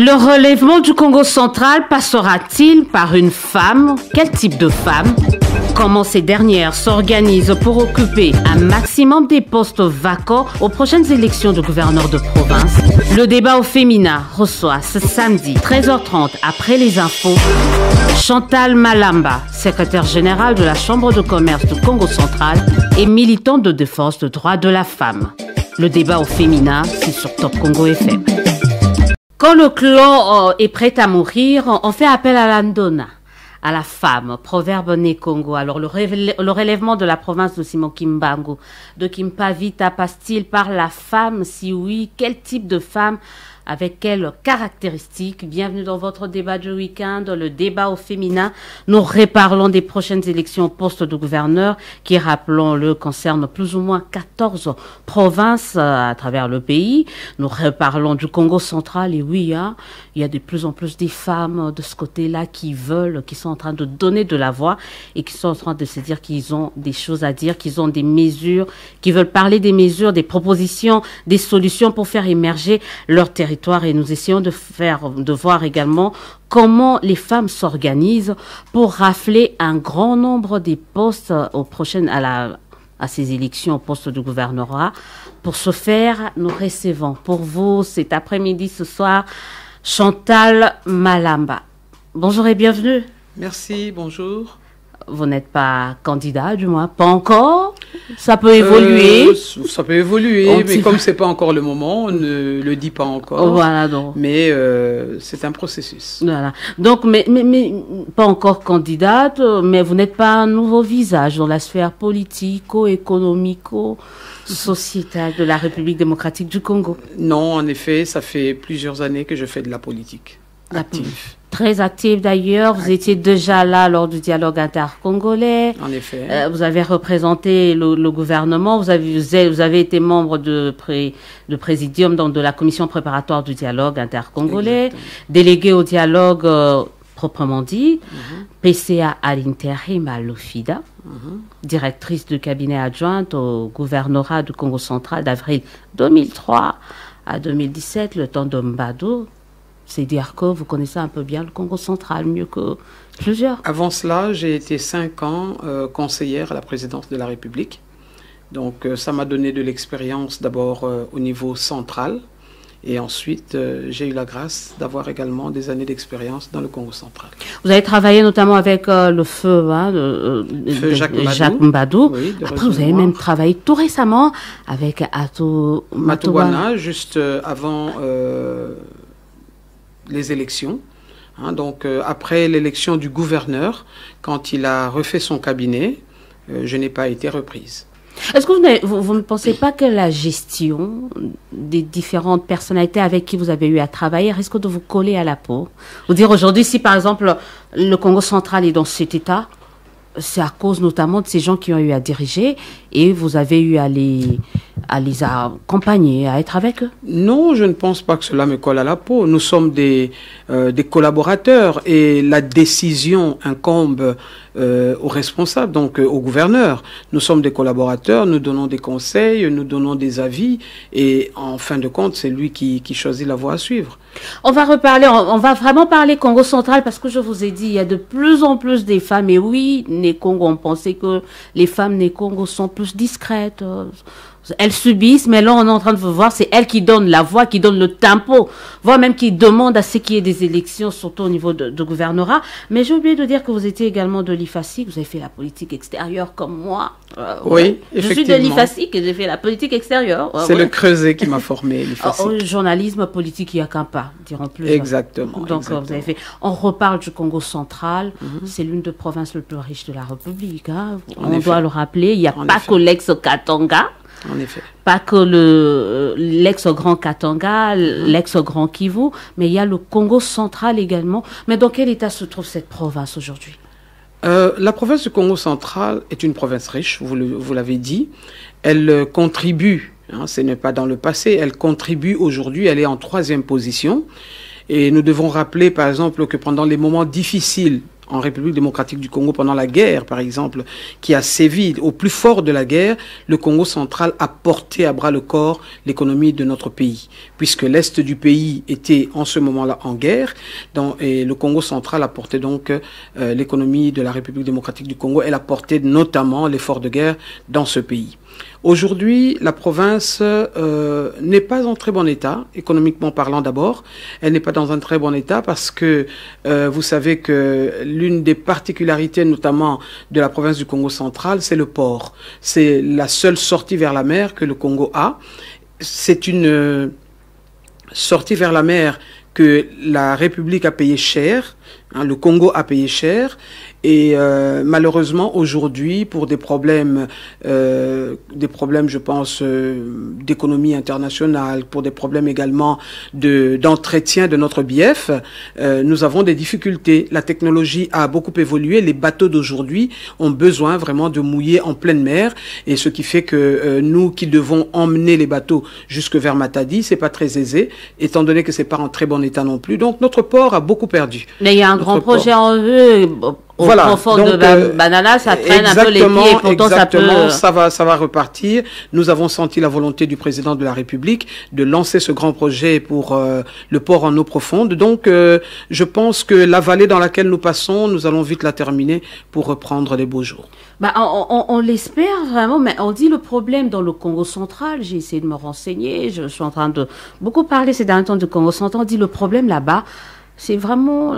Le relèvement du Congo central passera-t-il par une femme Quel type de femme Comment ces dernières s'organisent pour occuper un maximum des postes vacants aux prochaines élections de gouverneurs de province Le débat au féminin reçoit ce samedi 13h30 après les infos Chantal Malamba, secrétaire générale de la Chambre de commerce du Congo central et militante de défense des droits de la femme. Le débat au féminin, c'est sur Top Congo FM. Quand le clan euh, est prêt à mourir, on fait appel à l'andona à la femme, proverbe né Alors le, le, relèvement de la province de Kimbango. de Kimpavita, passe-t-il par la femme Si oui, quel type de femme avec quelles caractéristiques Bienvenue dans votre débat du week-end, le débat au féminin. Nous reparlons des prochaines élections au poste de gouverneur qui, rappelons-le, concernent plus ou moins 14 provinces euh, à travers le pays. Nous reparlons du Congo central et oui, hein, il y a de plus en plus des femmes de ce côté-là qui veulent, qui sont en train de donner de la voix et qui sont en train de se dire qu'ils ont des choses à dire, qu'ils ont des mesures, qu'ils veulent parler des mesures, des propositions, des solutions pour faire émerger leur territoire et nous essayons de faire, de voir également comment les femmes s'organisent pour rafler un grand nombre des postes aux prochaines, à ces élections au poste de gouvernorat. Pour ce faire, nous recevons pour vous cet après-midi, ce soir, Chantal Malamba. Bonjour et bienvenue. Merci, bonjour vous n'êtes pas candidat, du moins, pas encore Ça peut évoluer euh, Ça peut évoluer, mais comme c'est pas encore le moment, on ne le dit pas encore. Voilà donc. Mais euh, c'est un processus. Voilà. Donc, mais, mais, pas encore candidate, mais vous n'êtes pas un nouveau visage dans la sphère politico, économico sociétale de la République démocratique du Congo. Non, en effet, ça fait plusieurs années que je fais de la politique active très active d'ailleurs. Vous étiez déjà là lors du dialogue intercongolais. En effet. Euh, vous avez représenté le, gouvernement. Vous avez, été membre de, présidium de la commission préparatoire du dialogue intercongolais, congolais délégué au dialogue euh, proprement dit, mhm. PCA à l'intérim à l'OFIDA, mhm. directrice du cabinet adjointe au gouvernorat du Congo central d'avril 2003 à 2017, le temps d'Ombado, c'est dire que vous connaissez un peu bien le Congo central, mieux que plusieurs. Avant cela, j'ai été cinq ans euh, conseillère à la présidence de la République. Donc euh, ça m'a donné de l'expérience d'abord euh, au niveau central. Et ensuite, j'ai eu la grâce d'avoir également des années d'expérience dans le Congo central. Vous avez travaillé notamment avec le feu, hein, Jacques Mbadou. Après, vous avez même travaillé tout récemment avec Atou Matouana, juste avant les élections. Hein, donc euh, après l'élection du gouverneur, quand il a refait son cabinet, euh, je n'ai pas été reprise. Est-ce que vous, ne pensez pas que la gestion des différentes personnalités avec qui vous avez eu à travailler risque de vous coller à la peau Vous dire aujourd'hui, si par exemple le Congo central est dans cet état, c'est à cause notamment de ces gens qui ont eu à diriger et vous avez eu à les à les accompagner, à être avec eux Non, je ne pense pas que cela me colle à la peau. Nous sommes des, euh, collaborateurs et la décision incombe euh, aux responsables, donc euh, au gouverneur. Nous sommes des collaborateurs, nous donnons des conseils, nous donnons des avis et en fin de compte, c'est lui qui, choisit la voie à suivre. On va reparler, on, va vraiment parler Congo central parce que je vous ai dit, il y a de plus en plus des femmes et oui, les Congo, on pensait que les femmes des Congo sont plus discrètes elles subissent, mais là, on est en train de voir, c'est elles qui donnent la voix, qui donnent le tempo, voire même qui demandent à ce qu'il y ait des élections, surtout au niveau de, de Mais j'ai oublié de dire que vous étiez également de l'IFACI, vous avez fait la politique extérieure comme moi. Euh, oui, effectivement. Je suis de l'IFACI, et j'ai fait la politique extérieure. c'est le creuset qui m'a formé, le oh, oh, journalisme politique, il n'y a qu'un pas, dirons plus. Exactement. Donc, euh, vous On reparle du Congo central. Mhm. C'est l'une des provinces les plus riches de la République. Hein. On doit le rappeler. Il n'y a pas que l'ex-Katanga. En effet. Pas que le, euh, l'ex-grand Katanga, mm-hmm. l'ex-grand Kivu, mais il y a le Congo central également. Mais dans quel état se trouve cette province aujourd'hui euh, la province du Congo central est une province riche, vous, vous l'avez dit. Elle euh, contribue, hein, ce n'est pas dans le passé, elle contribue aujourd'hui, elle est en troisième position. Et nous devons rappeler, par exemple, que pendant les moments difficiles en République démocratique du Congo pendant la guerre, par exemple, qui a sévi au plus fort de la guerre, le Congo central a porté à bras le corps l'économie de notre pays, puisque l'Est du pays était en ce moment-là en guerre, et le Congo central a porté donc euh, l'économie de la République démocratique du Congo, elle a porté notamment l'effort de guerre dans ce pays. Aujourd'hui, la province euh, n'est pas en très bon état, économiquement parlant d'abord. Elle n'est pas dans un très bon état parce que euh, vous savez que l'une des particularités notamment de la province du Congo central, c'est le port. C'est la seule sortie vers la mer que le Congo a. C'est une euh, sortie vers la mer que la République a payé cher, hein, le Congo a payé cher, et euh, malheureusement, aujourd'hui, pour des problèmes, euh, des problèmes, je pense, euh, d'économie internationale, pour des problèmes également de d'entretien de notre bief, euh, nous avons des difficultés. La technologie a beaucoup évolué. Les bateaux d'aujourd'hui ont besoin vraiment de mouiller en pleine mer, et ce qui fait que nous qui devons emmener les bateaux jusque vers Matadi, c'est pas très aisé, étant donné que c'est pas en très bon état non plus. Donc notre port a beaucoup perdu. Mais il y a un grand projet en vue voilà. Donc, de euh, ça traîne un peu les pieds pourtant ça peut... ça va, ça va repartir. Nous avons senti la volonté du président de la République de lancer ce grand projet pour euh, le port en eau profonde. Donc, euh, je pense que la vallée dans laquelle nous passons, nous allons vite la terminer pour reprendre les beaux jours. Bah, on, on, on l'espère vraiment, mais on dit le problème dans le Congo central. J'ai essayé de me renseigner. Je suis en train de beaucoup parler ces derniers temps du Congo central. On dit le problème là-bas, c'est vraiment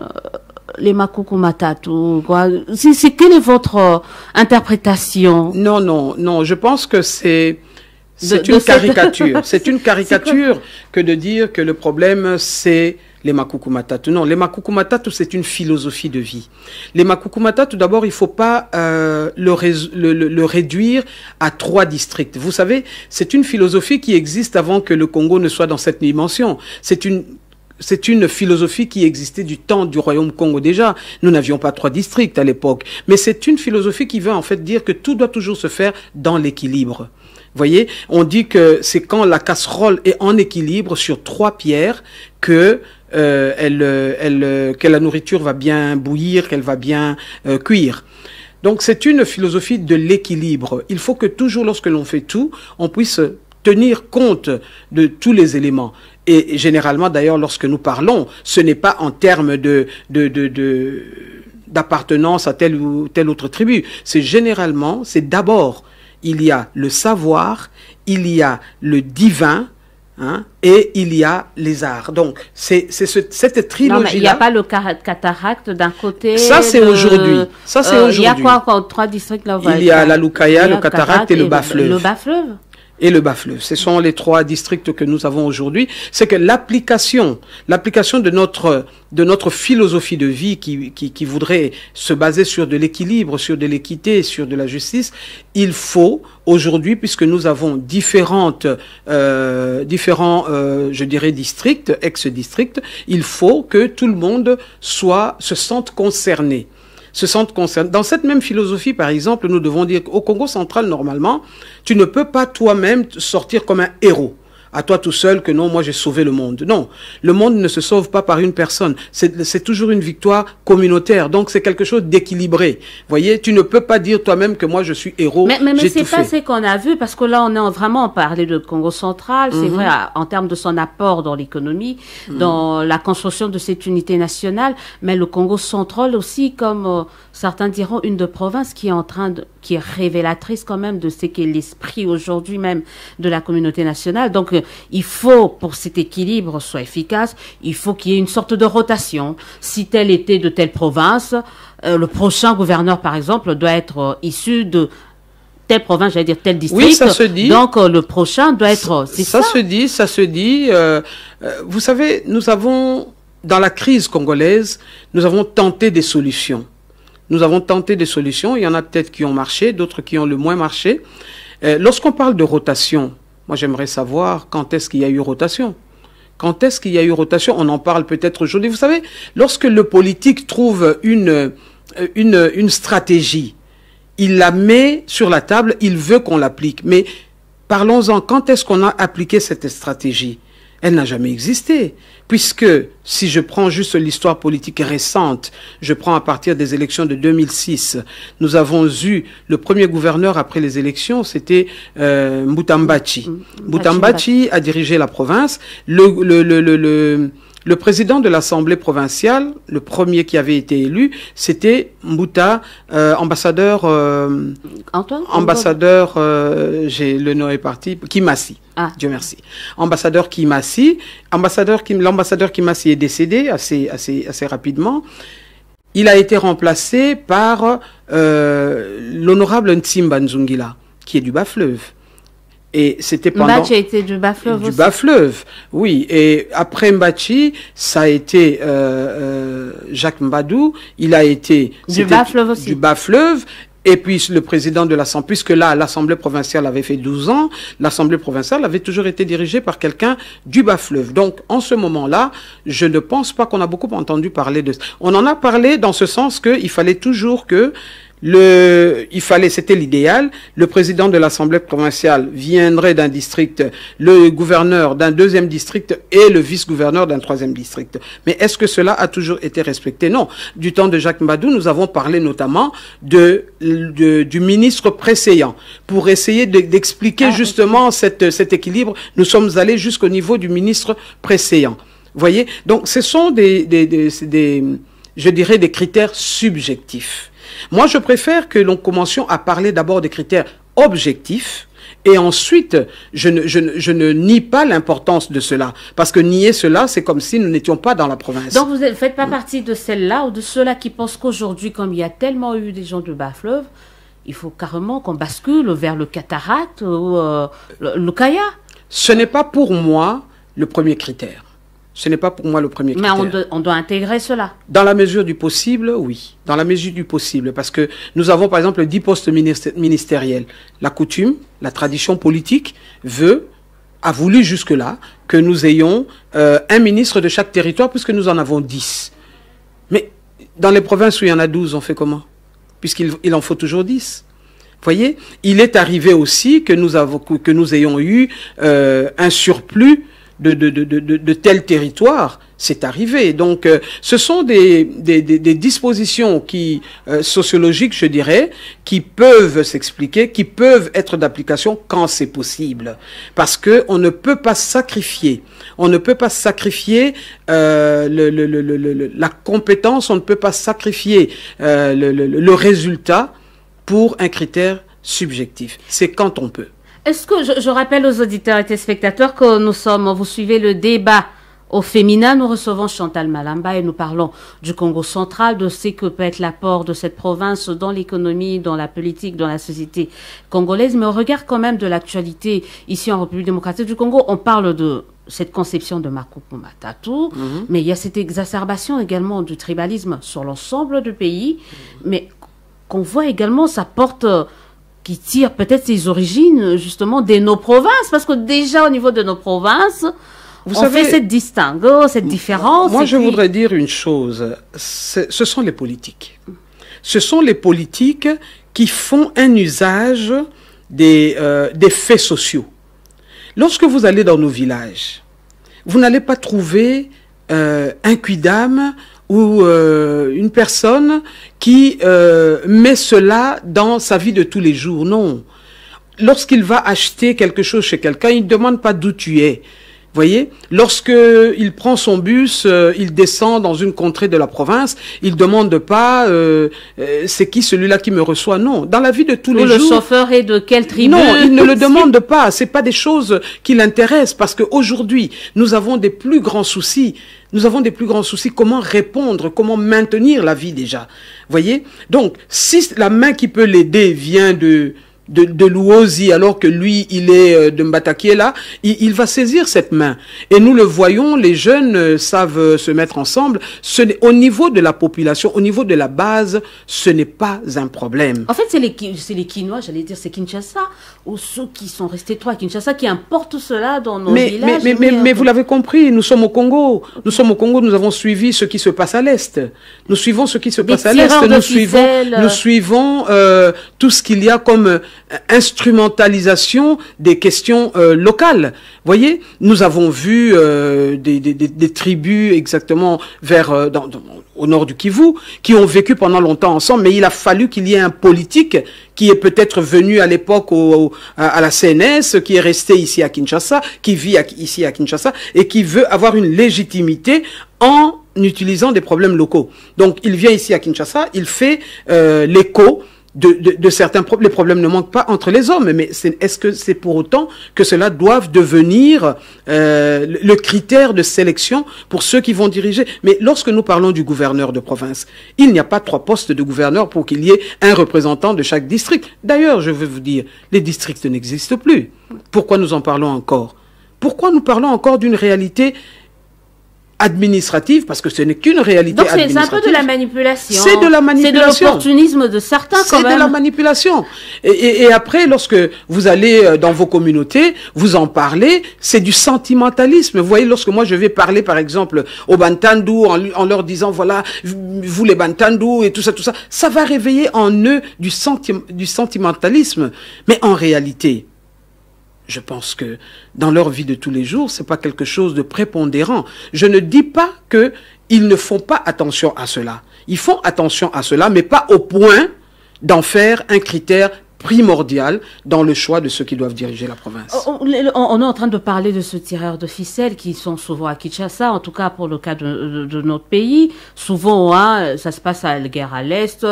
les Makukumatatu, quoi c'est, quelle est votre euh, interprétation Non non non, je pense que c'est une caricature. c'est une caricature que de dire que le problème c'est les Makukumatatu. Non, les Makukumatatu, c'est une philosophie de vie. Les tout d'abord, il ne faut pas euh, le, le, le, réduire à trois districts. Vous savez, c'est une philosophie qui existe avant que le Congo ne soit dans cette dimension. C'est une c'est une philosophie qui existait du temps du Royaume Congo déjà. Nous n'avions pas trois districts à l'époque. Mais c'est une philosophie qui veut en fait dire que tout doit toujours se faire dans l'équilibre. Voyez, on dit que c'est quand la casserole est en équilibre sur trois pierres que euh, euh, euh, la nourriture va bien bouillir, qu'elle va bien cuire. Donc c'est une philosophie de l'équilibre. Il faut que toujours lorsque l'on fait tout, on puisse tenir compte de tous les éléments. Et généralement, d'ailleurs, lorsque nous parlons, ce n'est pas en termes de, de, d'appartenance à telle ou telle autre tribu. C'est généralement, c'est d'abord, il y a le savoir, il y a le divin, Hein? et il y a les arts. Donc, c'est cette trilogie. -là. Non, mais il n'y a pas le cataracte d'un côté. Ça, c'est aujourd'hui. Ça, c'est aujourd'hui. Il y a quoi encore Trois districts là Il y a la Lukaya, le cataracte et, le Bas-Fleuve. le Bas-Fleuve et le Bas-Fleuve. Ce sont les trois districts que nous avons aujourd'hui. C'est que l'application, l'application de notre de notre philosophie de vie qui, qui, qui voudrait se baser sur de l'équilibre, sur de l'équité, sur de la justice, il faut aujourd'hui, puisque nous avons différentes, euh, différents, euh, je dirais, districts, ex-districts, il faut que tout le monde soit se sente concerné se sentent concernés. Dans cette même philosophie, par exemple, nous devons dire qu'au Congo central, normalement, tu ne peux pas toi-même sortir comme un héros à toi tout seul que non, moi j'ai sauvé le monde. Non, le monde ne se sauve pas par une personne. C'est toujours une victoire communautaire. Donc c'est quelque chose d'équilibré. Voyez, tu ne peux pas dire toi-même que moi je suis héros. Mais, mais, mais c'est pas ce qu'on a vu parce que là on est vraiment parlé de Congo central. C'est mhm. vrai en termes de son apport dans l'économie, mhm. dans la construction de cette unité nationale. Mais le Congo central aussi, comme euh, certains diront, une de province qui est en train de qui est révélatrice quand même de ce qu'est l'esprit aujourd'hui même de la communauté nationale. Donc, euh, il faut, pour cet équilibre soit efficace, il faut qu'il y ait une sorte de rotation. Si tel était de telle province, euh, le prochain gouverneur, par exemple, doit être euh, issu de telle province, j'allais dire tel district. Oui, ça se dit. Donc, le prochain doit être... Ça, ça, se dit, ça se dit. vous savez, nous avons, dans la crise congolaise, nous avons tenté des solutions. Nous avons tenté des solutions. Il y en a peut-être qui ont marché, d'autres qui ont le moins marché. Euh, lorsqu'on parle de rotation, moi j'aimerais savoir quand est-ce qu'il y a eu rotation. Quand est-ce qu'il y a eu rotation On en parle peut-être aujourd'hui. Vous savez, lorsque le politique trouve une, euh, une stratégie, il la met sur la table, il veut qu'on l'applique. Mais parlons-en, quand est-ce qu'on a appliqué cette stratégie elle n'a jamais existé. Puisque si je prends juste l'histoire politique récente, je prends à partir des élections de 2006, nous avons eu le premier gouverneur après les élections, c'était euh, Moutambachi. a dirigé la province. le, le, le le président de l'Assemblée provinciale, le premier qui avait été élu, c'était Mbouta, euh, ambassadeur... Euh, ambassadeur, euh, j'ai le nom est parti, Kimassi. Ah. Dieu merci. Ambassadeur Kimassi. Ambassadeur Kim, L'ambassadeur Kimassi est décédé assez, assez, assez rapidement. Il a été remplacé par l'honorable Ntsimba Nzungila, qui est du Bas-Fleuve. Et c'était pendant. Mbachi a été du bas-fleuve Du bas-fleuve, oui. Et après Mbachi, ça a été euh, euh, Jacques Mbadou. Il a été. Du bas-fleuve aussi. Du bas-fleuve. Et puis le président de l'Assemblée, puisque là, l'Assemblée provinciale avait fait 12 ans, l'Assemblée provinciale avait toujours été dirigée par quelqu'un du bas-fleuve. Donc, en ce moment-là, je ne pense pas qu'on a beaucoup entendu parler de... ça. On en a parlé dans ce sens qu'il fallait toujours que le, il fallait, c'était l'idéal. Le président de l'Assemblée provinciale viendrait d'un district, le gouverneur d'un deuxième district et le vice-gouverneur d'un troisième district. Mais est-ce que cela a toujours été respecté Non. Du temps de Jacques Madou, nous avons parlé notamment de, du ministre précédent pour essayer d'expliquer ah, justement cet équilibre. Nous sommes allés jusqu'au niveau du ministre précédent. Voyez, donc ce sont des je dirais des critères subjectifs. Moi, je préfère que l'on commence à parler d'abord des critères objectifs. Et ensuite, je ne, nie pas l'importance de cela, parce que nier cela, c'est comme si nous n'étions pas dans la province. Donc vous ne faites pas partie de celles-là ou de ceux-là qui pensent qu'aujourd'hui, comme il y a tellement eu des gens de bas-fleuve, il faut carrément qu'on bascule vers le cataracte ou euh, le, kaya. Ce n'est pas pour moi le premier critère. Ce n'est pas pour moi le premier critère. Mais on, doit, intégrer cela. Dans la mesure du possible, oui. Dans la mesure du possible. Parce que nous avons, par exemple, 10 postes ministériels. La coutume, la tradition politique veut a voulu jusque-là que nous ayons euh, un ministre de chaque territoire, puisque nous en avons 10. Mais dans les provinces où il y en a 12, on fait comment Puisqu'il en faut toujours 10. Vous voyez, il est arrivé aussi que nous, ayons eu euh, un surplus de, de, de, de, de tel territoire, c'est arrivé. Donc, euh, ce sont des, des, des, dispositions qui euh, sociologiques, je dirais, qui peuvent s'expliquer, qui peuvent être d'application quand c'est possible, parce que on ne peut pas sacrifier, on ne peut pas sacrifier euh, le, le, le, la compétence, on ne peut pas sacrifier le, le résultat pour un critère subjectif. C'est quand on peut. Est-ce que je, rappelle aux auditeurs et spectateurs que nous sommes, vous suivez le débat au féminin, nous recevons Chantal Malamba et nous parlons du Congo central, de ce que peut être l'apport de cette province dans l'économie, dans la politique, dans la société congolaise. Mais on regarde quand même de l'actualité ici en République démocratique du Congo, on parle de cette conception de makupumatatu Matatu, mhm. mais il y a cette exacerbation également du tribalisme sur l'ensemble du pays, mhm. mais qu'on voit également, sa porte euh, qui tire peut-être ses origines justement des nos provinces, parce que déjà au niveau de nos provinces, vous on fait cette distingue, cette différence. Moi, je voudrais dire une chose. Ce sont les politiques. Ce sont les politiques qui font un usage des, euh, des faits sociaux. Lorsque vous allez dans nos villages, vous n'allez pas trouver euh, un quidam ou euh, une personne qui euh, met cela dans sa vie de tous les jours. Non. Lorsqu'il va acheter quelque chose chez quelqu'un, il ne demande pas d'où tu es voyez Lorsque il prend son bus, euh, il descend dans une contrée de la province, il demande pas euh, euh, c'est qui celui-là qui me reçoit Non, dans la vie de tous les jours. Le chauffeur est de quel tribu Non, il ne le demande pas, c'est pas des choses qui l'intéressent parce qu'aujourd'hui, nous avons des plus grands soucis. Nous avons des plus grands soucis. Comment répondre Comment maintenir la vie déjà Voyez Donc, si la main qui peut l'aider vient de de, de Luozi, alors que lui, il est euh, de Mbatakiela, il, il, va saisir cette main. Et nous le voyons, les jeunes euh, savent euh, se mettre ensemble. Ce, au niveau de la population, au niveau de la base, ce n'est pas un problème. En fait, c'est les, les Quinois, j'allais dire, c'est Kinshasa, ou ceux qui sont restés trois à Kinshasa, qui importent cela dans nos mais, villages. Mais, mais, mais, vous l'avez compris, nous sommes au Congo. Nous sommes au Congo, nous avons suivi ce qui se passe à l'Est. Nous suivons ce qui se passe à l'Est. Nous, nous suivons, nous suivons euh, tout ce qu'il y a comme euh, instrumentalisation des questions euh, locales. Voyez, nous avons vu euh, des, des, des, tribus exactement vers euh, dans, au nord du Kivu qui ont vécu pendant longtemps ensemble, mais il a fallu qu'il y ait un politique qui est peut-être venu à l'époque au, à la CNS, qui est resté ici à Kinshasa, qui vit ici à Kinshasa et qui veut avoir une légitimité en utilisant des problèmes locaux. Donc il vient ici à Kinshasa, il fait l'écho de, certains Les problèmes ne manquent pas entre les hommes, mais est-ce que c'est pour autant que cela doit devenir euh, le critère de sélection pour ceux qui vont diriger Mais lorsque nous parlons du gouverneur de province, il n'y a pas trois postes de gouverneur pour qu'il y ait un représentant de chaque district. D'ailleurs, je veux vous dire, les districts n'existent plus. Pourquoi nous en parlons encore Pourquoi nous parlons encore d'une réalité administrative parce que ce n'est qu'une réalité Donc c'est un peu de la manipulation. C'est de la manipulation. C'est de l'opportunisme de certains quand même. C'est de la manipulation. Et, après, lorsque vous allez euh, dans vos communautés, vous en parlez, c'est du sentimentalisme. Vous voyez, lorsque moi je vais parler par exemple aux Bantandou en, en leur disant voilà, vous les Bantandou et tout ça, tout ça, ça va réveiller en eux du, du sentimentalisme. Mais en réalité, je pense que dans leur vie de tous les jours, ce n'est pas quelque chose de prépondérant. Je ne dis pas qu'ils ne font pas attention à cela. Ils font attention à cela, mais pas au point d'en faire un critère primordial dans le choix de ceux qui doivent diriger la province. Oh, oh, on, est en train de parler de ce tireur de ficelles qui sont souvent à Kinshasa, en tout cas pour le cas de, notre pays. Souvent, hein, ça se passe à la guerre à l'Est,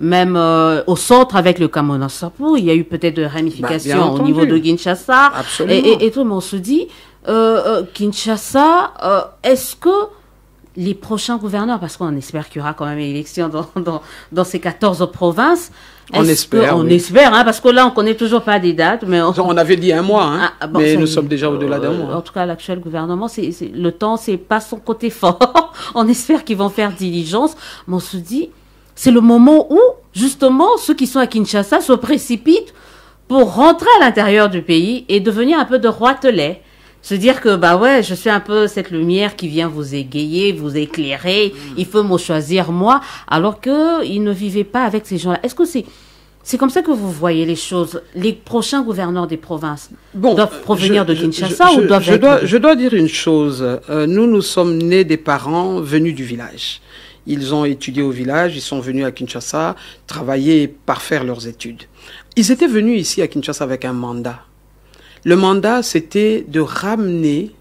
même euh, au centre avec le à Il y a eu peut-être des ramifications bah, au niveau de Kinshasa. Absolument. Et, et, tout, on se dit, euh, euh, Kinshasa, est-ce que les prochains gouverneurs, parce qu'on espère qu'il y aura quand même une élection dans, dans ces 14 provinces, on espère. On espère, hein, parce que là, on ne connaît toujours pas des dates. Mais on... avait dit un mois, hein, ah, mais nous sommes déjà au-delà d'un mois. En tout cas, l'actuel gouvernement, c'est le temps, ce n'est pas son côté fort. on espère qu'ils vont faire diligence. Mais on se dit, c'est le moment où, justement, ceux qui sont à Kinshasa se précipitent pour rentrer à l'intérieur du pays et devenir un peu de roitelet se dire que bah ouais, je suis un peu cette lumière qui vient vous égayer, vous éclairer. Mm. Il faut me choisir moi, alors que ne vivaient pas avec ces gens-là. Est-ce que c'est comme ça que vous voyez les choses. Les prochains gouverneurs des provinces doivent euh, provenir de Kinshasa je, ou doivent dois, Je dois dire une chose. Euh, nous, nous sommes nés des parents venus du village. Ils ont étudié au village, ils sont venus à Kinshasa travailler, faire leurs études. Ils étaient venus ici à Kinshasa avec un mandat le mandat, c'était de ramener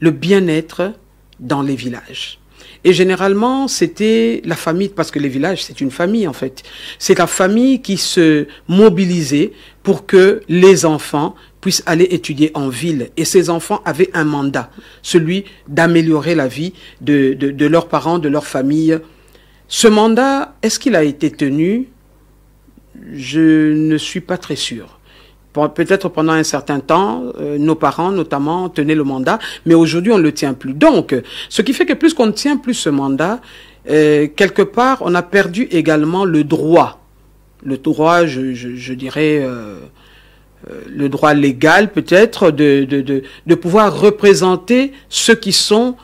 le bien-être dans les villages. Et généralement, c'était la famille, parce que les villages, c'est une famille en fait. C'est la famille qui se mobilisait pour que les enfants puissent aller étudier en ville. Et ces enfants avaient un mandat, celui d'améliorer la vie de, de, leurs parents, de leur famille. Ce mandat, est-ce qu'il a été tenu Je ne suis pas très sûr peut-être pendant un certain temps, euh, nos parents notamment tenaient le mandat, mais aujourd'hui on ne le tient plus. Donc, ce qui fait que plus qu'on ne tient plus ce mandat, euh, quelque part, on a perdu également le droit. Le droit, je, dirais, euh, le droit légal peut-être, de, de, de, pouvoir représenter ceux qui sont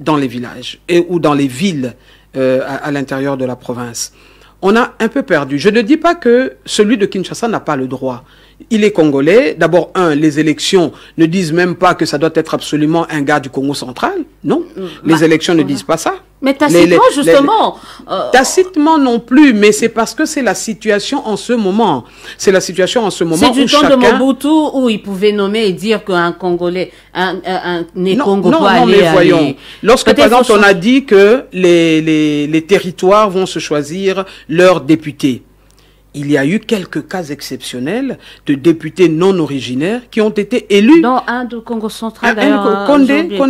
dans les villages et ou dans les villes à l'intérieur de la province on a un peu perdu. Je ne dis pas que celui de Kinshasa n'a pas le droit il est congolais. D'abord, un, les élections ne disent même pas que ça doit être absolument un gars du Congo central. Non, mm. les bah, élections ne disent pas ça. Mais tacitement, justement. Tacitement non plus, mais c'est parce que c'est la situation en ce moment. C'est la situation en ce moment. C'est du temps de Mobutu où il pouvait nommer et dire qu'un Congolais, un, un, un non, non, non, mais voyons. Lorsque, par exemple, on a dit que les, les territoires vont se choisir leurs députés il y a eu quelques cas exceptionnels de députés non originaires qui ont été élus. Dans un Congo central, d'ailleurs. Euh, Condé, Condé, de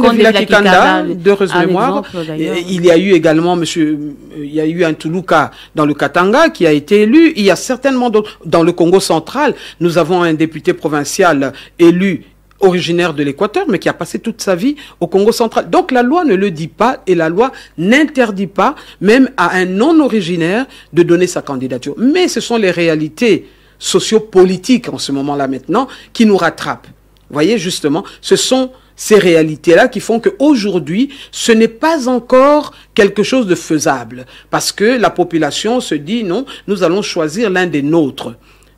mémoire. il y a eu également, monsieur, euh, il y a eu un Toulouka dans le Katanga qui a été élu. Il y a certainement d'autres. Dans le Congo central, nous avons un député provincial élu originaire de l'Équateur, mais qui a passé toute sa vie au Congo central. Donc la loi ne le dit pas et la loi n'interdit pas même à un non-originaire de donner sa candidature. Mais ce sont les réalités sociopolitiques en ce moment-là maintenant qui nous rattrapent. Vous voyez justement, ce sont ces réalités-là qui font qu'aujourd'hui, ce n'est pas encore quelque chose de faisable. Parce que la population se dit, non, nous allons choisir l'un des nôtres.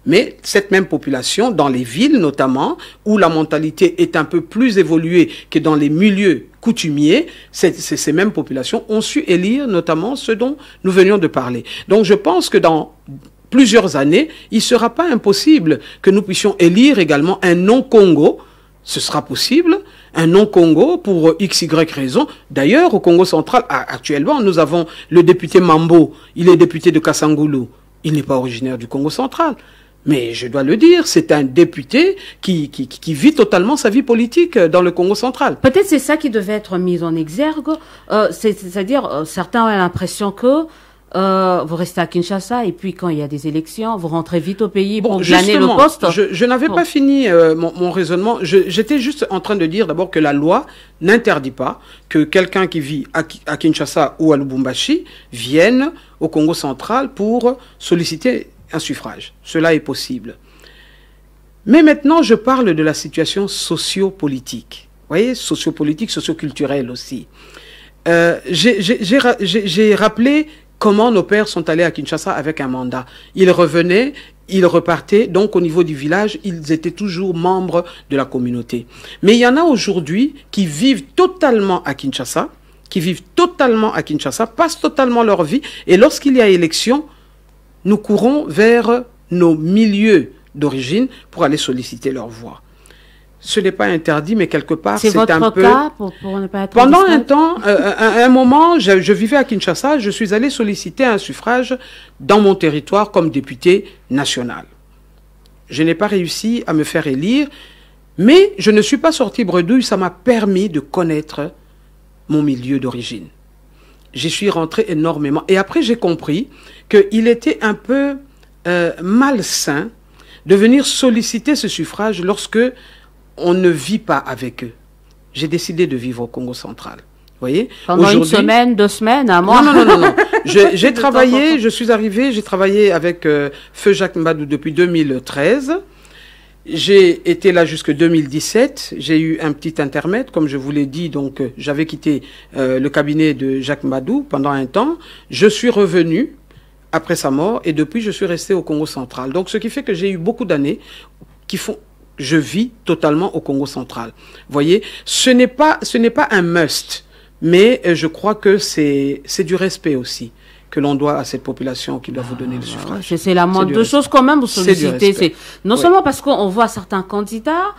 Mais cette même population, dans les villes notamment, où la mentalité est un peu plus évoluée que dans les milieux coutumiers, ces, mêmes populations ont su élire notamment ce dont nous venions de parler. Donc je pense que dans plusieurs années, il ne sera pas impossible que nous puissions élire également un non-Congo, ce sera possible, un non-Congo pour x, y raison. D'ailleurs, au Congo central, actuellement, nous avons le député Mambo, il est député de Kassangoulou, il n'est pas originaire du Congo central. Mais je dois le dire, c'est un député qui, qui, qui, vit totalement sa vie politique euh, dans le Congo central. Peut-être c'est ça qui devait être mis en exergue, euh, c'est-à-dire euh, certains ont l'impression que vous restez à Kinshasa et puis quand il y a des élections, vous rentrez vite au pays pour le poste. Je, je n'avais pas fini mon, raisonnement. J'étais juste en train de dire d'abord que la loi n'interdit pas que quelqu'un qui vit à, Kinshasa ou à Lubumbashi vienne au Congo central pour solliciter un suffrage. Cela est possible. Mais maintenant, je parle de la situation sociopolitique. Vous voyez, sociopolitique, socioculturelle aussi. Euh, j'ai rappelé comment nos pères sont allés à Kinshasa avec un mandat. Ils revenaient, ils repartaient, donc au niveau du village, ils étaient toujours membres de la communauté. Mais il y en a aujourd'hui qui vivent totalement à Kinshasa, qui vivent totalement à Kinshasa, passent totalement leur vie, et lorsqu'il y a élection, nous courons vers nos milieux d'origine pour aller solliciter leur voix. Ce n'est pas interdit, mais quelque part, c'est un peu... Pendant un temps, euh, euh, un, moment, je, je, vivais à Kinshasa, je suis allé solliciter un suffrage dans mon territoire comme député national. Je n'ai pas réussi à me faire élire, mais je ne suis pas sorti bredouille, ça m'a permis de connaître mon milieu d'origine. J'y suis rentré énormément. Et après, j'ai compris qu'il était un peu euh, malsain de venir solliciter ce suffrage lorsque on ne vit pas avec eux. J'ai décidé de vivre au Congo central. voyez Pendant une semaine, deux semaines, un mois Non, non, non, non. J'ai travaillé, je suis arrivé, j'ai travaillé avec euh, Feu Jacques Mbadou depuis 2013. J'ai été là jusque 2017. J'ai eu un petit intermède, comme je vous l'ai dit. Donc, euh, j'avais quitté euh, le cabinet de Jacques Madou pendant un temps. Je suis revenu après sa mort et depuis, je suis resté au Congo central. Donc, ce qui fait que j'ai eu beaucoup d'années qui font je vis totalement au Congo central. Voyez, ce n'est pas ce n'est pas un must, mais euh, je crois que c'est c'est du respect aussi que l'on doit à cette population qui doit vous donner le ah, suffrage. C'est la moindre de choses quand même, vous Non seulement parce qu'on voit certains candidats,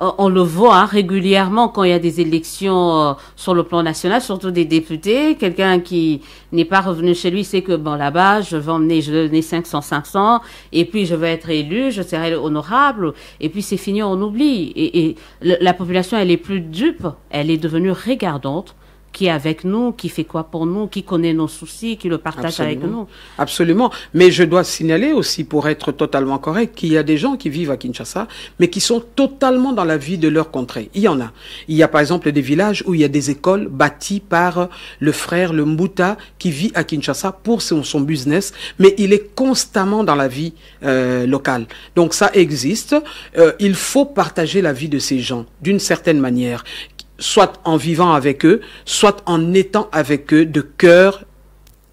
euh, on le voit hein, régulièrement quand il y a des élections euh, sur le plan national, surtout des députés. Quelqu'un qui n'est pas revenu chez lui c'est que bon là-bas, je vais emmener, je vais donner 500, 500, et puis je vais être élu, je serai honorable, et puis c'est fini, on oublie. Et, et la population, elle est plus dupe, elle est devenue regardante qui est avec nous, qui fait quoi pour nous, qui connaît nos soucis, qui le partage avec nous. Absolument. Mais je dois signaler aussi, pour être totalement correct, qu'il y a des gens qui vivent à Kinshasa, mais qui sont totalement dans la vie de leur contrée. Il y en a. Il y a par exemple des villages où il y a des écoles bâties par le frère, le Mbuta, qui vit à Kinshasa pour son, son business, mais il est constamment dans la vie euh, locale. Donc ça existe. Euh, il faut partager la vie de ces gens d'une certaine manière soit en vivant avec eux, soit en étant avec eux de cœur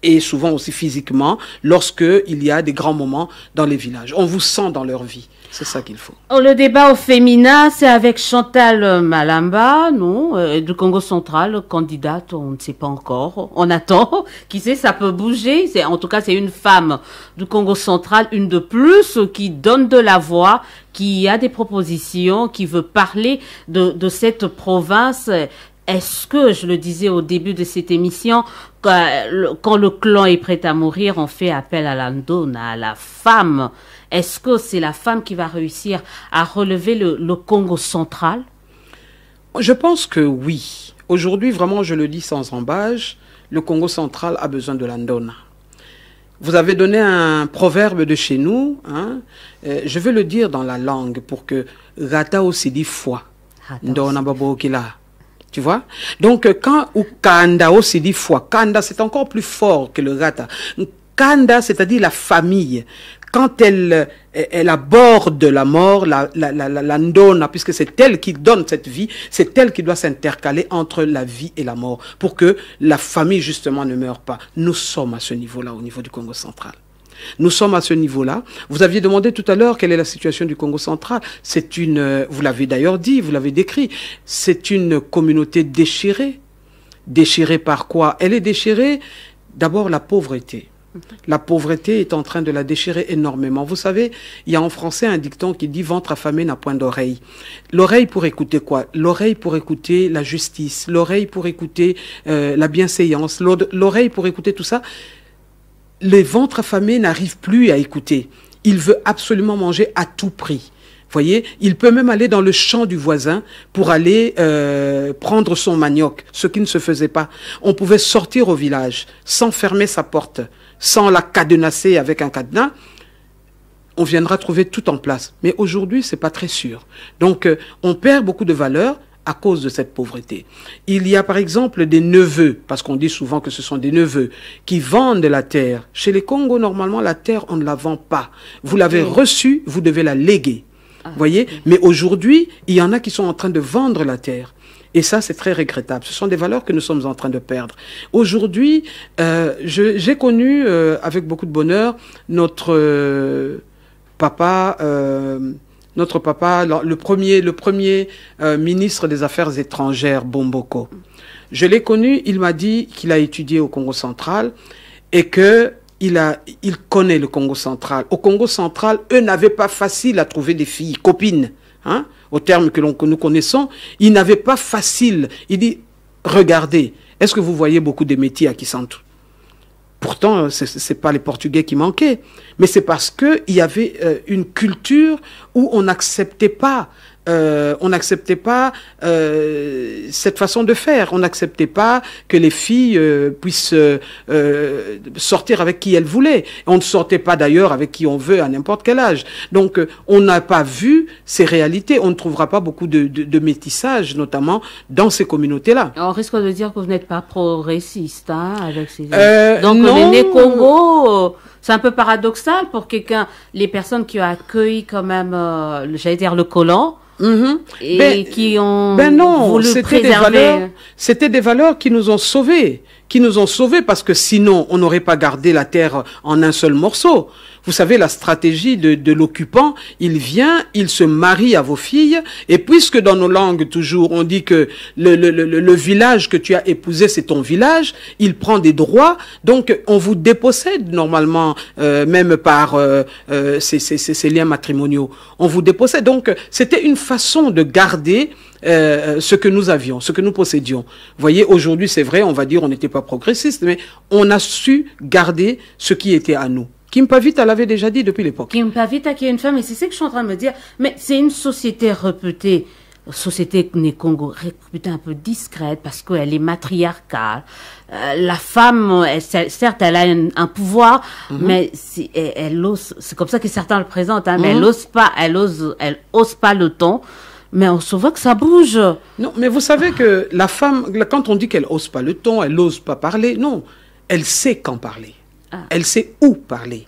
et souvent aussi physiquement lorsque il y a des grands moments dans les villages. On vous sent dans leur vie. C'est ça qu'il faut. Oh, le débat au féminin, c'est avec Chantal Malamba, non euh, Du Congo central, candidate, on ne sait pas encore. On attend. Qui sait, ça peut bouger. en tout cas, c'est une femme du Congo central, une de plus, qui donne de la voix, qui a des propositions, qui veut parler de, cette province est-ce que, je le disais au début de cette émission, quand le clan est prêt à mourir, on fait appel à la donne, à la femme est-ce que c'est la femme qui va réussir à relever le, Congo central Je pense que oui. Aujourd'hui, vraiment, je le dis sans embâche, le Congo central a besoin de la Ndona. Vous avez donné un proverbe de chez nous, hein, euh, je vais le dire dans la langue pour que Rata aussi dit foi. Ndona okila. Tu vois Donc, euh, quand Kanda aussi dit foi, Kanda, c'est encore plus fort que le Rata. Kanda, c'est-à-dire la famille quand elle, euh, elle aborde la mort, la, la, la, la puisque c'est elle qui donne cette vie, c'est elle qui doit s'intercaler entre la vie et la mort, pour que la famille, justement, ne meure pas. Nous sommes à ce niveau-là, au niveau du Congo central. Nous sommes à ce niveau-là. Vous aviez demandé tout à l'heure quelle est la situation du Congo central. C'est une, euh, vous l'avez d'ailleurs dit, vous l'avez décrit, c'est une communauté déchirée. Déchirée par quoi Elle est déchirée d'abord la pauvreté. La pauvreté est en train de la déchirer énormément. Vous savez, il y a en français un dicton qui dit ventre affamé n'a point d'oreille. L'oreille pour écouter quoi L'oreille pour écouter la justice, l'oreille pour écouter euh, la bienséance, l'oreille pour écouter tout ça. Les ventres affamés n'arrivent plus à écouter. Il veut absolument manger à tout prix voyez, il peut même aller dans le champ du voisin pour aller euh, prendre son manioc, ce qui ne se faisait pas. On pouvait sortir au village sans fermer sa porte sans la cadenasser avec un cadenas, on viendra trouver tout en place. Mais aujourd'hui, c'est pas très sûr. Donc, euh, on perd beaucoup de valeur à cause de cette pauvreté. Il y a par exemple des neveux, parce qu'on dit souvent que ce sont des neveux, qui vendent la terre. Chez les Congos, normalement, la terre, on ne la vend pas. Vous l'avez reçue, vous devez la léguer. Ah, voyez Mais aujourd'hui, il y en a qui sont en train de vendre la terre. Et ça, c'est très regrettable. Ce sont des valeurs que nous sommes en train de perdre. Aujourd'hui, euh, j'ai connu euh, avec beaucoup de bonheur notre euh, papa. notre papa, le premier, le premier ministre des Affaires étrangères, Bomboko. Je l'ai connu, il m'a dit qu'il a étudié au Congo central et que il, a, il connaît le Congo central. Au Congo central, eux n'avaient pas facile à trouver des filles, copines. Hein, au terme que, que nous connaissons, il n'avait pas facile. Il dit, regardez, est-ce que vous voyez beaucoup de métiers à s'entourent Pourtant, euh, ce n'est pas les Portugais qui manquaient, mais c'est parce qu'il y avait euh, une culture où on n'acceptait pas euh, on n'acceptait pas euh, cette façon de faire. On n'acceptait pas que les filles euh, puissent sortir avec qui elles voulaient. On ne sortait pas d'ailleurs avec qui on veut à n'importe quel âge. Donc on n'a pas vu ces réalités. On ne trouvera pas beaucoup de, métissage, notamment dans ces communautés-là. On risque de dire que vous n'êtes pas progressiste hein, avec ces... Donc non, les Congo c'est un peu paradoxal pour quelqu'un, les personnes qui ont accueilli quand même, euh, j'allais dire, le collant, mhm. Et ben, qui ont ben voulu préserver. C'était des valeurs qui nous ont sauvés qui nous ont sauvés parce que sinon on n'aurait pas gardé la terre en un seul morceau. Vous savez, la stratégie de, l'occupant, il vient, il se marie à vos filles, et puisque dans nos langues toujours on dit que le, village que tu as épousé c'est ton village, il prend des droits, donc on vous dépossède normalement, euh, même par euh, euh, ces liens matrimoniaux, on vous dépossède. Donc c'était une façon de garder euh, euh, ce que nous avions, ce que nous possédions. Vous voyez, aujourd'hui, c'est vrai, on va dire on n'était pas progressiste, mais on a su garder ce qui était à nous. Kim Pavita l'avait déjà dit depuis l'époque. Kim Pavita qui est une femme, et c'est ce que je suis en train de me dire, mais c'est une société réputée, société nékongo, congo un peu discrète parce qu'elle est matriarcale. Euh, la femme, certes, elle a un, pouvoir, mhm. mais si, elle, ose, c'est comme ça que certains le présentent, hein, mais mhm. elle ose pas, elle ose, elle ose pas le ton mais on se voit que ça bouge. Non, mais vous savez que la femme, quand on dit qu'elle n'ose pas le ton, elle n'ose pas parler, non, elle sait quand parler. Ah. Elle sait où parler.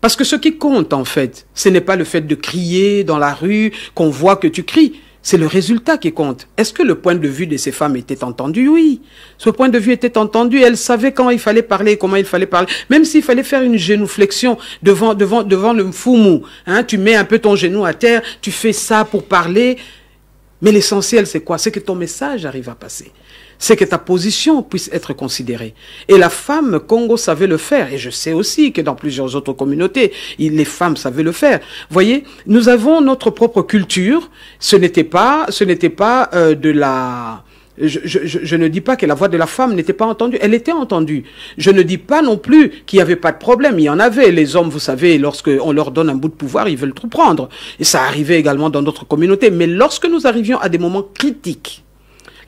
Parce que ce qui compte, en fait, ce n'est pas le fait de crier dans la rue, qu'on voit que tu cries. C'est le résultat qui compte. Est-ce que le point de vue de ces femmes était entendu Oui. Ce point de vue était entendu. Elles savaient quand il fallait parler comment il fallait parler. Même s'il fallait faire une genouflexion devant, devant, devant le fumu. Hein, tu mets un peu ton genou à terre, tu fais ça pour parler. Mais l'essentiel, c'est quoi C'est que ton message arrive à passer c'est que ta position puisse être considérée. Et la femme Congo savait le faire. Et je sais aussi que dans plusieurs autres communautés, les femmes savaient le faire. Voyez, nous avons notre propre culture. Ce n'était pas, ce n'était pas euh, de la. Je, je, ne dis pas que la voix de la femme n'était pas entendue, elle était entendue. Je ne dis pas non plus qu'il n'y avait pas de problème, il y en avait. Les hommes, vous savez, lorsqu'on leur donne un bout de pouvoir, ils veulent tout prendre. Et ça arrivait également dans d'autres communautés. Mais lorsque nous arrivions à des moments critiques,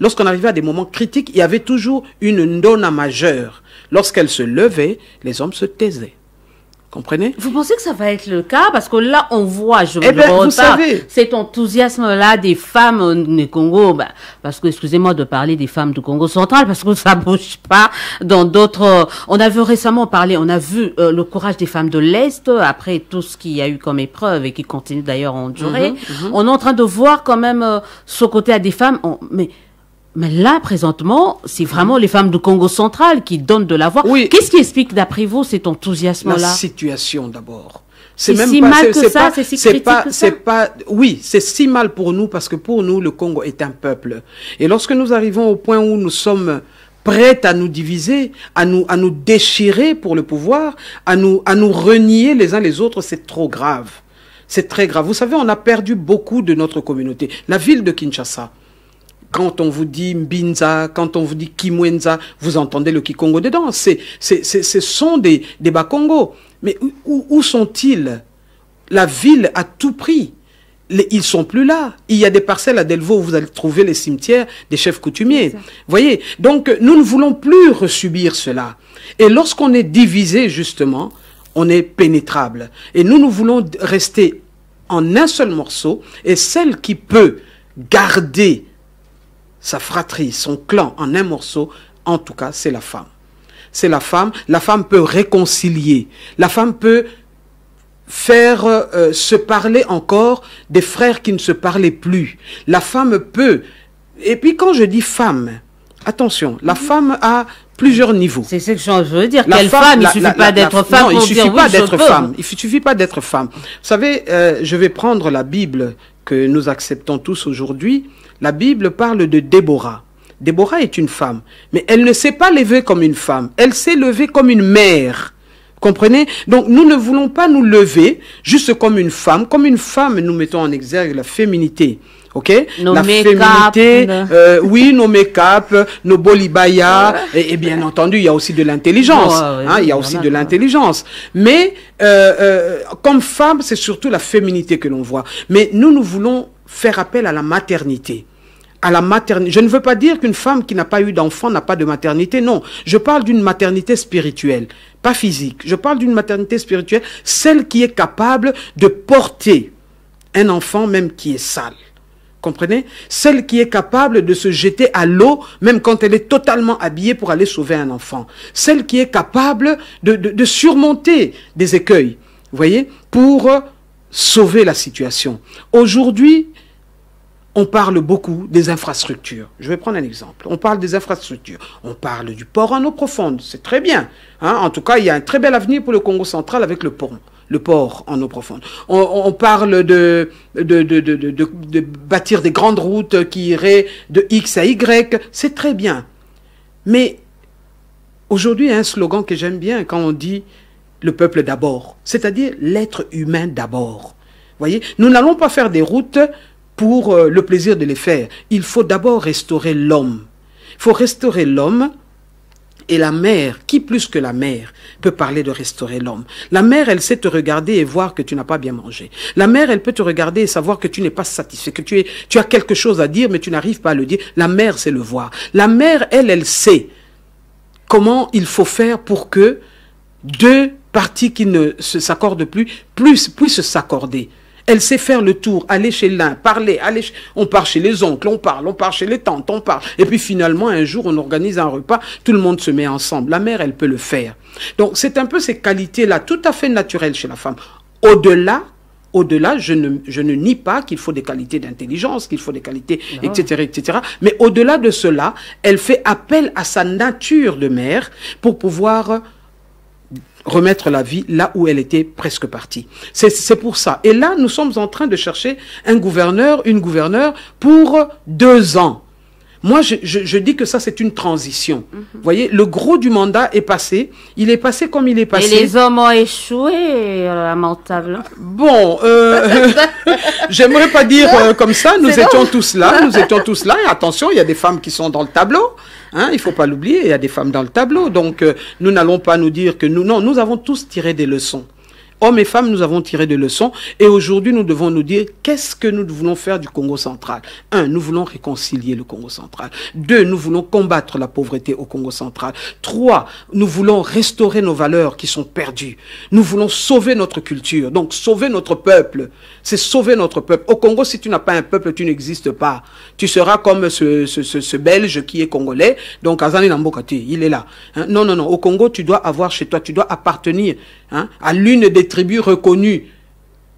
lorsqu'on arrivait à des moments critiques, il y avait toujours une donna majeure. Lorsqu'elle se levait, les hommes se taisaient. Comprenez Vous pensez que ça va être le cas Parce que là, on voit, je eh vous cet enthousiasme-là des femmes du Congo, bah, parce que, excusez-moi de parler des femmes du Congo central, parce que ça bouge pas dans d'autres... Euh, on a vu récemment parler, on a vu euh, le courage des femmes de l'Est, après tout ce qu'il y a eu comme épreuve et qui continue d'ailleurs à endurer. Mhm, mhm. On est en train de voir quand même euh, ce côté à des femmes, mais mais là, présentement, c'est vraiment les femmes du Congo central qui donnent de la voix. Oui. Qu'est-ce qui explique, d'après vous, cet enthousiasme-là La situation, d'abord. C'est même si mal que ça, c'est si pas, que Pas, oui, c'est si mal pour nous parce que pour nous, le Congo est un peuple. Et lorsque nous arrivons au point où nous sommes prêts à nous diviser, à nous, à nous déchirer pour le pouvoir, à nous, à nous renier les uns les autres, c'est trop grave. C'est très grave. Vous savez, on a perdu beaucoup de notre communauté. La ville de Kinshasa, quand on vous dit Mbinza, quand on vous dit Kimwenza, vous entendez le Kikongo dedans. ce sont des, des Bakongo. Mais où, sont-ils La ville à tout prix. Ils ils sont plus là. Il y a des parcelles à Delvaux où vous allez trouver les cimetières des chefs coutumiers. voyez Donc, nous ne voulons plus resubir cela. Et lorsqu'on est divisé, justement, on est pénétrable. Et nous, nous voulons rester en un seul morceau. Et celle qui peut garder sa fratrie, son clan en un morceau, en tout cas, c'est la femme. C'est la femme. La femme peut réconcilier. La femme peut faire euh, se parler encore des frères qui ne se parlaient plus. La femme peut. Et puis quand je dis femme, attention, la mhm. femme a plusieurs niveaux. C'est ce que je veux dire. La Quelle femme, Il ne suffit pas d'être femme. Non, il suffit pas d'être femme. Hein. Il suffit pas d'être femme. Vous savez, euh, je vais prendre la Bible que nous acceptons tous aujourd'hui. La Bible parle de Déborah. Déborah est une femme, mais elle ne s'est pas levée comme une femme, elle s'est levée comme une mère. Comprenez Donc nous ne voulons pas nous lever juste comme une femme. Comme une femme, nous mettons en exergue la féminité. Ok La féminité, euh, oui, nos make-up, nos bolibaya, et, bien entendu, il y a aussi de l'intelligence. Hein, il y a aussi de hein. l'intelligence. Mais euh, euh, comme femme, c'est surtout la féminité que l'on voit. Mais nous, nous voulons faire appel à la maternité. À la Je ne veux pas dire qu'une femme qui n'a pas eu d'enfant n'a pas de maternité. Non, je parle d'une maternité spirituelle, pas physique. Je parle d'une maternité spirituelle, celle qui est capable de porter un enfant même qui est sale. Comprenez Celle qui est capable de se jeter à l'eau, même quand elle est totalement habillée pour aller sauver un enfant. Celle qui est capable de, de surmonter des écueils, vous voyez, pour euh, sauver la situation. Aujourd'hui, on parle beaucoup des infrastructures. Je vais prendre un exemple. On parle des infrastructures. On parle du port en eau profonde. C'est très bien. Hein. En tout cas, il y a un très bel avenir pour le Congo central avec le Le port en eau profonde. On, parle de de, de, bâtir des grandes routes qui iraient de X à Y. C'est très bien. Mais aujourd'hui, il y a un slogan que j'aime bien quand on dit le peuple d'abord, c'est-à-dire l'être humain d'abord. Voyez, nous n'allons pas faire des routes pour euh, le plaisir de les faire. Il faut d'abord restaurer l'homme. Il faut restaurer l'homme et la mère, qui plus que la mère, peut parler de restaurer l'homme La mère, elle sait te regarder et voir que tu n'as pas bien mangé. La mère, elle peut te regarder et savoir que tu n'es pas satisfait, que tu, es, tu as quelque chose à dire, mais tu n'arrives pas à le dire. La mère sait le voir. La mère, elle, elle sait comment il faut faire pour que deux partis qui ne s'accorde plus, plus puisse s'accorder. Elle sait faire le tour, aller chez l'un, parler, aller on part chez les oncles, on parle, on part chez les tantes, on parle. Et puis finalement, un jour, on organise un repas, tout le monde se met ensemble. La mère, elle peut le faire. Donc c'est un peu ces qualités-là, tout à fait naturelles chez la femme. Au-delà, au-delà, je ne, nie pas qu'il faut des qualités d'intelligence, qu'il faut des qualités, etc., etc. Mais au-delà de cela, elle fait appel à sa nature de mère pour pouvoir remettre la vie là où elle était presque partie. C'est pour ça. Et là, nous sommes en train de chercher un gouverneur, une gouverneure pour deux ans. Moi, je, dis que ça, c'est une transition. Mhm. Vous voyez, le gros du mandat est passé. Il est passé comme il est passé. Et les hommes ont échoué, euh, lamentable. Hein. Bon, euh, j'aimerais pas dire euh, comme ça. Nous étions tous là. Nous étions tous là. attention, il y a des femmes qui sont dans le tableau. Hein, il ne faut pas l'oublier, il y a des femmes dans le tableau. Donc, euh, nous n'allons pas nous dire que nous... Non, nous avons tous tiré des leçons. Hommes et femmes, nous avons tiré des leçons et aujourd'hui, nous devons nous dire qu'est-ce que nous voulons faire du Congo central. Un, nous voulons réconcilier le Congo central. Deux, nous voulons combattre la pauvreté au Congo central. Trois, nous voulons restaurer nos valeurs qui sont perdues. Nous voulons sauver notre culture, donc sauver notre peuple. C'est sauver notre peuple. Au Congo, si tu n'as pas un peuple, tu n'existes pas. Tu seras comme ce, ce, ce, ce Belge qui est congolais, donc Azani Nambokati, il est là. Hein? Non, non, non. Au Congo, tu dois avoir chez toi, tu dois appartenir hein, à l'une des tribus reconnues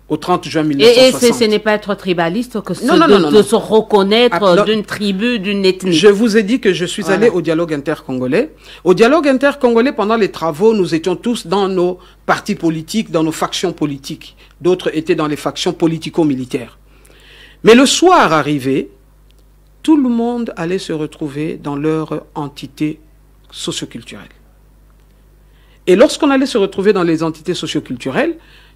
au 30 juin 1960. Et, ce, n'est pas être tribaliste que non, de, se reconnaître d'une tribu, d'une ethnie. Je vous ai dit que je suis allé au dialogue intercongolais. Au dialogue intercongolais, pendant les travaux, nous étions tous dans nos partis politiques, dans nos factions politiques. D'autres étaient dans les factions politico-militaires. Mais le soir arrivé, tout le monde allait se retrouver dans leur entité socioculturelle. Et lorsqu'on allait se retrouver dans les entités socioculturelles,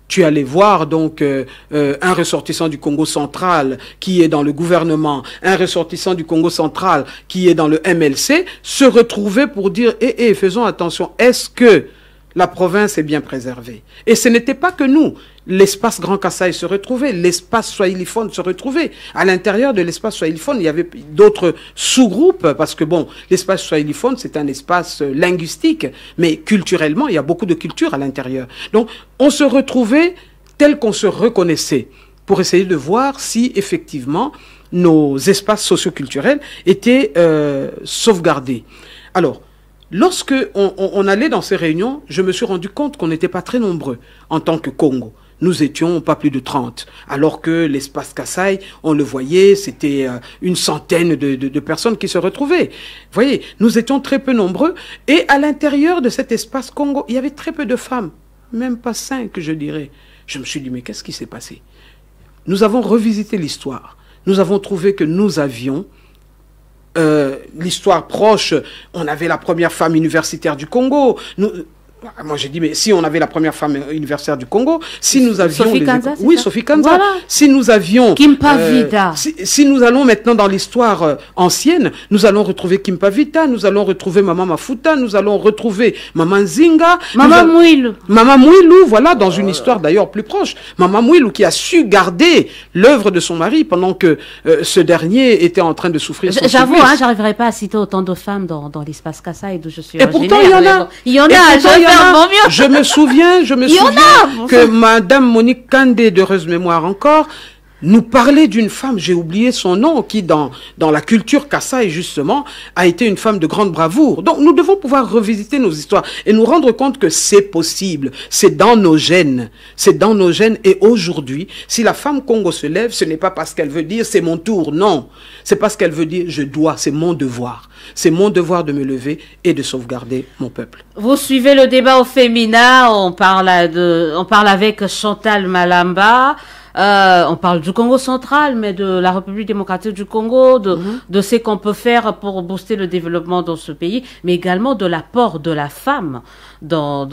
tu allais voir donc euh, euh, un ressortissant du Congo central qui est dans le gouvernement, un ressortissant du Congo central qui est dans le MLC, se retrouver pour dire eh, eh, faisons attention, est-ce que la province est bien préservée Et ce n'était pas que nous, l'espace Grand Kassai se retrouvait, l'espace Swahiliphone se retrouvait. À l'intérieur de l'espace Swahiliphone, il y avait d'autres sous-groupes, parce que bon, l'espace Swahiliphone, c'est un espace euh, linguistique, mais culturellement, il y a beaucoup de cultures à l'intérieur. Donc, on se retrouvait tel qu'on se reconnaissait, pour essayer de voir si, effectivement, nos espaces socioculturels étaient euh, sauvegardés. Alors, lorsque on allait dans ces réunions, je me suis rendu compte qu'on n'était pas très nombreux en tant que Congo nous étions pas plus de 30. Alors que l'espace Kassai, on le voyait, c'était euh, une centaine de, personnes qui se retrouvaient. Vous voyez, nous étions très peu nombreux. Et à l'intérieur de cet espace Congo, il y avait très peu de femmes. Même pas cinq, je dirais. Je me suis dit, mais qu'est-ce qui s'est passé Nous avons revisité l'histoire. Nous avons trouvé que nous avions euh, l'histoire proche. On avait la première femme universitaire du Congo. Nous, moi, j'ai dit, mais si on avait la première femme universitaire du Congo, si nous avions. Sophie Kanza, oui, Sophie Kanza. Voilà. Si nous avions. Kimpa euh, si, nous allons maintenant dans l'histoire euh, ancienne, nous allons retrouver Kimpa nous allons retrouver Maman Mafuta, nous allons retrouver Maman Zinga. Maman Mouilou. Maman Mouilou, voilà, dans une histoire d'ailleurs plus proche. Maman Mouilou qui a su garder l'œuvre de son mari pendant que euh, ce dernier était en train de souffrir. J'avoue, hein, j'arriverai pas à citer autant de femmes dans, dans l'espace Kassai d'où je suis. Et pourtant, il y en a. Il y en a je me souviens, je me souviens que Madame Monique Candé, d'heureuse mémoire encore, nous parler d'une femme, j'ai oublié son nom, qui dans, dans la culture Kassai, justement, a été une femme de grande bravoure. Donc nous devons pouvoir revisiter nos histoires et nous rendre compte que c'est possible, c'est dans nos gènes, c'est dans nos gènes. Et aujourd'hui, si la femme Congo se lève, ce n'est pas parce qu'elle veut dire c'est mon tour, non. C'est parce qu'elle veut dire je dois, c'est mon devoir. C'est mon devoir de me lever et de sauvegarder mon peuple. Vous suivez le débat au féminin, on parle, de, on parle avec Chantal Malamba. Euh, on parle du Congo central, mais de la République démocratique du Congo, mhm. de, ce qu'on peut faire pour booster le développement dans ce pays, mais également de l'apport de la femme dans,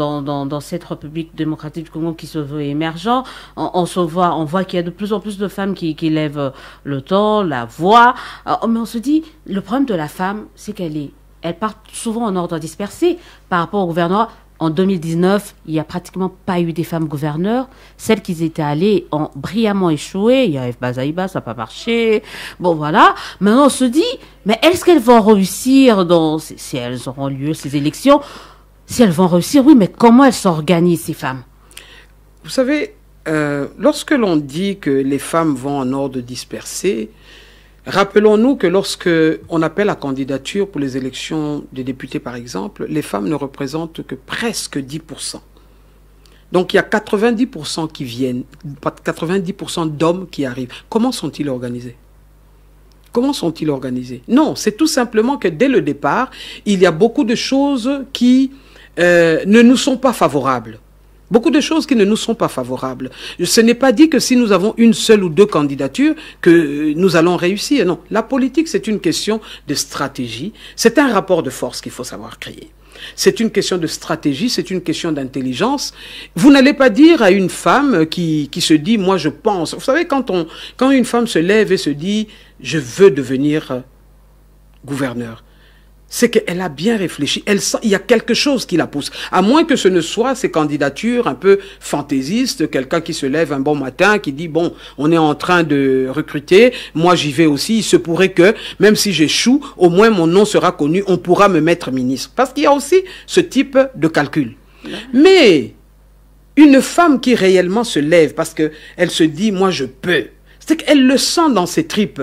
cette République démocratique du Congo qui se veut émergent. On, se voit, on voit qu'il y a de plus en plus de femmes qui, lèvent le temps, la voix, euh, mais on se dit, le problème de la femme, c'est qu'elle est, elle part souvent en ordre dispersé par rapport au gouvernement en 2019, il n'y a pratiquement pas eu des femmes gouverneurs. Celles qui étaient allées ont brillamment échoué. Il y a F. ça n'a pas marché. Bon, voilà. Maintenant, on se dit, mais est-ce qu'elles vont réussir dans, si elles auront lieu, ces élections Si elles vont réussir, oui, mais comment elles s'organisent, ces femmes Vous savez, euh, lorsque l'on dit que les femmes vont en ordre dispersé, Rappelons-nous que lorsque on appelle à candidature pour les élections des députés, par exemple, les femmes ne représentent que presque 10%. Donc il y a 90% qui viennent, 90% d'hommes qui arrivent. Comment sont-ils organisés Comment sont-ils organisés Non, c'est tout simplement que dès le départ, il y a beaucoup de choses qui euh, ne nous sont pas favorables. Beaucoup de choses qui ne nous sont pas favorables. Ce n'est pas dit que si nous avons une seule ou deux candidatures, que euh, nous allons réussir. Non, la politique, c'est une question de stratégie. C'est un rapport de force qu'il faut savoir créer. C'est une question de stratégie, c'est une question d'intelligence. Vous n'allez pas dire à une femme qui, qui se dit, moi je pense. Vous savez, quand, on, quand une femme se lève et se dit, je veux devenir euh, gouverneur, c'est qu'elle a bien réfléchi. Elle sent, il y a quelque chose qui la pousse. À moins que ce ne soit ces candidatures un peu fantaisistes, quelqu'un qui se lève un bon matin, qui dit bon, on est en train de recruter, moi j'y vais aussi. Il se pourrait que même si j'échoue, au moins mon nom sera connu, on pourra me mettre ministre. Parce qu'il y a aussi ce type de calcul. Mais une femme qui réellement se lève parce que elle se dit moi je peux, c'est qu'elle le sent dans ses tripes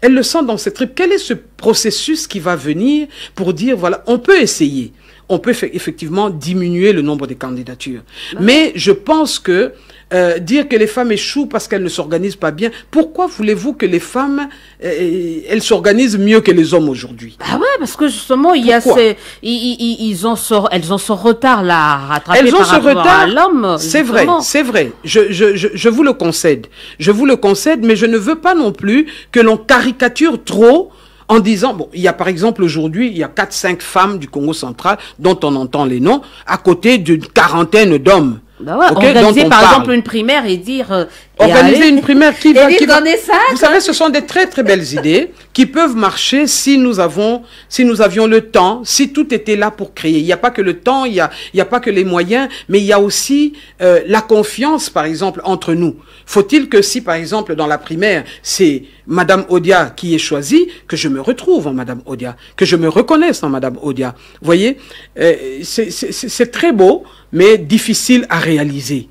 elle le sent dans ses tripes. Quel est ce processus qui va venir pour dire, voilà, on peut essayer on peut effectivement diminuer le nombre de candidatures. Bah. Mais je pense que euh, dire que les femmes échouent parce qu'elles ne s'organisent pas bien. Pourquoi voulez-vous que les femmes, euh, euh, elles s'organisent mieux que les hommes aujourd'hui Ah ouais, parce que justement, il y a ces, ils, ont elles ont ce retard là à rattraper elles ont ce retard, l'homme. C'est vrai, c'est vrai. Je, je, je, vous le concède. Je vous le concède, mais je ne veux pas non plus que l'on caricature trop en disant, bon, il y a par exemple aujourd'hui, il y a 4-5 femmes du Congo central dont on entend les noms, à côté d'une quarantaine d'hommes. Bah organiser par exemple une primaire et dire. Euh, organiser une primaire qui vous savez, ce sont des très très belles idées qui peuvent marcher si nous avons, si nous avions le temps, si tout était là pour créer. Il n'y a pas que le temps, il n'y a, il y a pas que les moyens, mais il y a aussi euh, la confiance, par exemple, entre nous. Faut-il que si, par exemple, dans la primaire, c'est Madame Odia qui est choisie, que je me retrouve en Madame Odia, que je me reconnaisse en Madame Odia. Vous voyez, euh, c'est c'est très beau mais difficile à réaliser.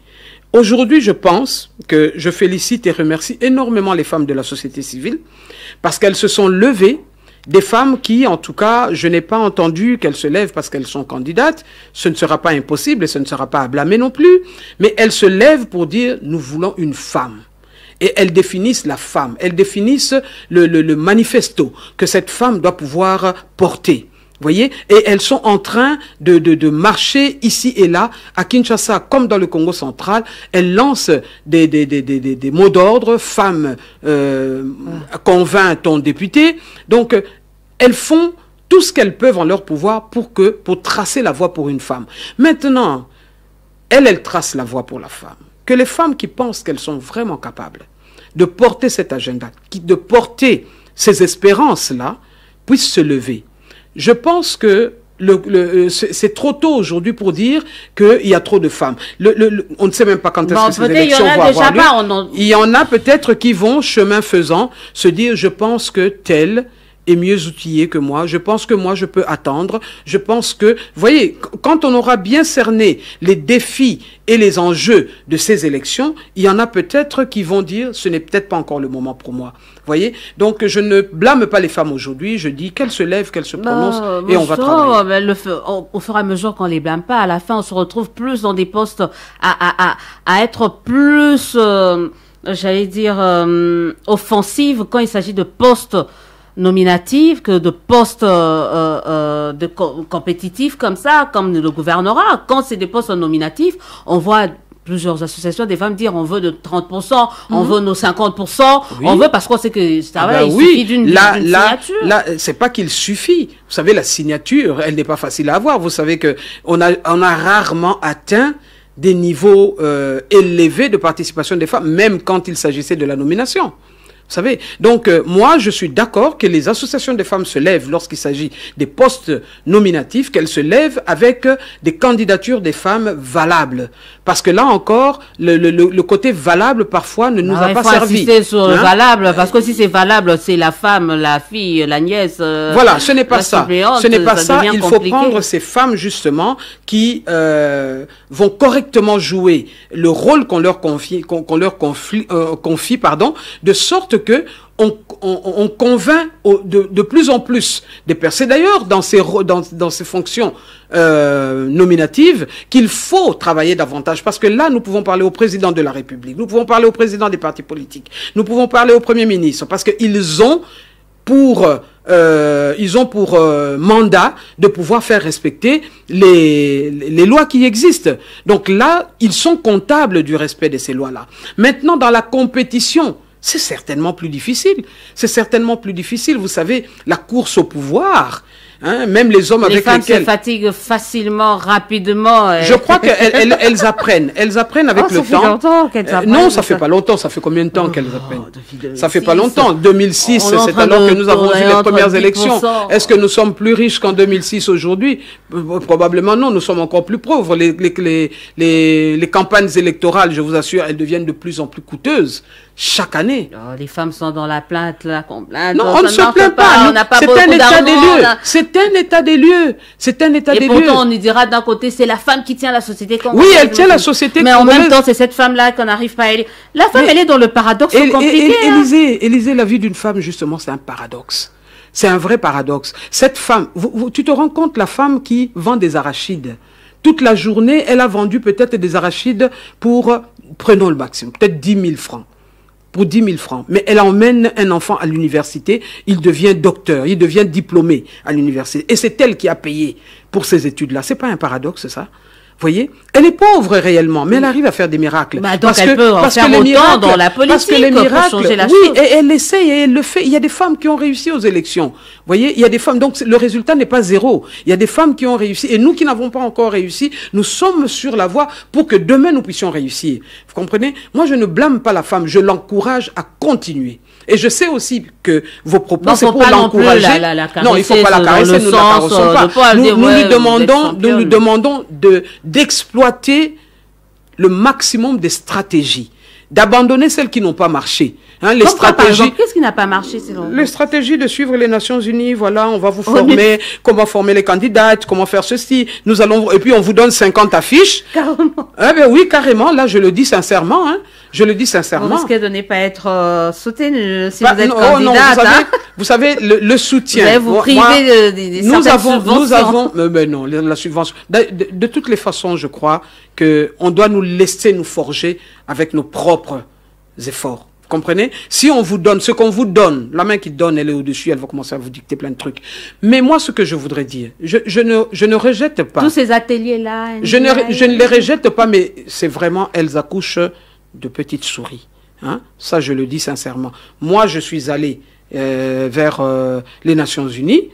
Aujourd'hui, je pense que je félicite et remercie énormément les femmes de la société civile parce qu'elles se sont levées, des femmes qui, en tout cas, je n'ai pas entendu qu'elles se lèvent parce qu'elles sont candidates. Ce ne sera pas impossible et ce ne sera pas à blâmer non plus, mais elles se lèvent pour dire nous voulons une femme. Et elles définissent la femme, elles définissent le, le manifesto que cette femme doit pouvoir porter. Et elles sont en train de, marcher ici et là, à Kinshasa comme dans le Congo central. Elles lancent des, des, mots d'ordre, femmes euh, convainc ton député. Donc, euh, elles font tout ce qu'elles peuvent en leur pouvoir pour, que, pour tracer la voie pour une femme. Maintenant, elles, elles tracent la voie pour la femme. Que les femmes qui pensent qu'elles sont vraiment capables de porter cet agenda, de porter ces espérances-là, puissent se lever je pense que le, euh, c'est trop tôt aujourd'hui pour dire qu'il y a trop de femmes. Le, on ne sait même pas quand est-ce que vont avoir Il y en a peut-être qui vont, chemin faisant, se dire je pense que tel est mieux outillé que moi. Je pense que moi, je peux attendre. Je pense que, voyez, quand on aura bien cerné les défis et les enjeux de ces élections, il y en a peut-être qui vont dire, ce n'est peut-être pas encore le moment pour moi. Voyez Donc, je ne blâme pas les femmes aujourd'hui. Je dis qu'elles se lèvent, qu'elles se prononcent et on va travailler. le, on, au fur et à mesure qu'on les blâme pas, à la fin, on se retrouve plus dans des postes à, à, à, à être plus, euh, j'allais dire, euh, offensive quand il s'agit de postes nominative que de postes euh, euh, euh, compétitifs comme ça, comme le gouvernorat. Quand c'est des postes nominatifs, on voit plusieurs associations des femmes dire on veut de 30%, on mhm. veut nos 50%, on veut parce qu'on sait que ça va, ah ben il suffit d'une signature. Là, c'est pas qu'il suffit. Vous savez, la signature, elle n'est pas facile à avoir. Vous savez que on a, rarement atteint des niveaux élevés de participation des femmes, même quand il s'agissait de la nomination. Vous savez, donc euh, moi je suis d'accord que les associations de femmes se lèvent lorsqu'il s'agit des postes nominatifs, qu'elles se lèvent avec euh, des candidatures des femmes valables. Parce que là encore, le, côté valable parfois ne nous a ah, pas faut servi. sur hein. valable, parce que si c'est valable, c'est la femme, la fille, la nièce. Euh, voilà, ce n'est pas ça. Ce n'est pas ça. Il faut prendre ces femmes justement qui vont correctement jouer le rôle qu'on leur confie, qu'on leur confie, pardon, de sorte que on, convainc de, plus en plus des personnes, d'ailleurs dans ces, dans, fonctions euh, nominatives, qu'il faut travailler davantage. Parce que là, nous pouvons parler au président de la République, nous pouvons parler au président des partis politiques, nous pouvons parler au Premier ministre, parce qu'ils ont pour... ils ont pour euh, euh, mandat de pouvoir faire respecter les, les lois qui existent. Donc là, ils sont comptables du respect de ces lois-là. Maintenant, dans la compétition c'est certainement plus difficile. C'est certainement plus difficile. Vous savez, la course au pouvoir, hein, même les hommes avec lesquels... Les femmes se fatiguent facilement, rapidement. Euh. Je crois qu'elles elles, apprennent. Elles apprennent avec oh, le temps. Ça fait longtemps qu'elles euh, apprennent. non, ça, fait pas longtemps. Ça fait combien de temps qu'elles oh, apprennent Ça fait pas longtemps. 2006, c'est alors que nous avons eu les premières élections. Est-ce que nous sommes plus riches qu'en 2006 aujourd'hui euh, Probablement non. Nous sommes encore plus pauvres. Les, les, les, les, campagnes électorales, je vous assure, elles deviennent de plus en plus coûteuses chaque année. Oh, les femmes sont dans la plainte, là, Non, on ne se plaint pas. c'est un, état des lieux. C'est un état des lieux. C'est un état des lieux. Et pourtant, on nous dira d'un côté, c'est la femme qui tient la société. Oui, elle tient la société. Mais en même temps, c'est cette femme-là qu'on n'arrive pas à aider. La femme, elle est dans le paradoxe compliqué. Hein. la vie d'une femme, justement, c'est un paradoxe. C'est un vrai paradoxe. Cette femme, tu te rends compte, la femme qui vend des arachides, toute la journée, elle a vendu peut-être des arachides pour, euh, prenons le maximum, peut-être 10 000 francs pour 10 000 francs. Mais elle emmène un enfant à l'université, il devient docteur, il devient diplômé à l'université. Et c'est elle qui a payé pour ces études-là. C'est pas un paradoxe, ça voyez Elle est pauvre réellement, mais elle arrive à faire des miracles. Bah, parce elle peut en faire dans la politique oui, Et elle essaie et elle le fait. Il y a des femmes qui ont réussi aux élections. voyez Il y a des femmes, donc le résultat n'est pas zéro. Il y a des femmes qui ont réussi. Et nous qui n'avons pas encore réussi, nous sommes sur la voie pour que demain nous puissions réussir. Vous comprenez Moi, je ne blâme pas la femme, je l'encourage à continuer. Et je sais aussi que vos propos, c'est pour l'encourager. non, il ne faut pas la caresser, nous ne la caressons euh, pas. nous, nous, lui demandons, nous demandons de, d'exploiter le maximum des stratégies d'abandonner celles qui n'ont pas marché. Hein, les stratégies. Qu'est-ce qui n'a pas marché Les stratégies de suivre les Nations Unies. Voilà, on va vous former, comment former les candidates, comment faire ceci. Nous allons et puis on vous donne 50 affiches. Carrément. Eh ben oui, carrément. Là, je le dis sincèrement. Hein. Je le dis sincèrement. Vous risquez de ne pas être euh, soutenu bah, vous êtes Oh non, vous, hein. savez, vous savez, le, soutien. Vous, privez des, de, nous avons, Nous avons, mais, non, la subvention. De, toutes les façons, je crois que on doit nous laisser nous forger avec nos propres efforts. comprenez Si on vous donne ce qu'on vous donne, la main qui donne, elle est au-dessus, elle va commencer à vous dicter plein de trucs. Mais moi, ce que je voudrais dire, je, je ne, je ne rejette pas. Tous ces ateliers-là. Je ne, je ne les rejette pas, mais c'est vraiment, elles accouchent de petites souris. Hein? Ça, je le dis sincèrement. Moi, je suis allé euh, vers euh, les Nations Unies.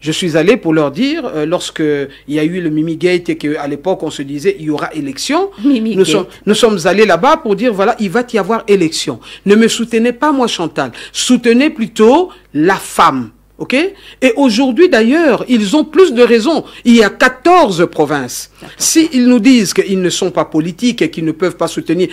Je suis allé pour leur dire, euh, lorsque il y a eu le Mimi Gate et qu'à l'époque on se disait il y aura élection, nous, sommes, nous sommes allés là-bas pour dire voilà, il va y avoir élection. Ne me soutenez pas moi Chantal, soutenez plutôt la femme. OK Et aujourd'hui d'ailleurs, ils ont plus de raisons. Il y a 14 provinces. S'ils nous disent qu'ils ne sont pas politiques et qu'ils ne peuvent pas soutenir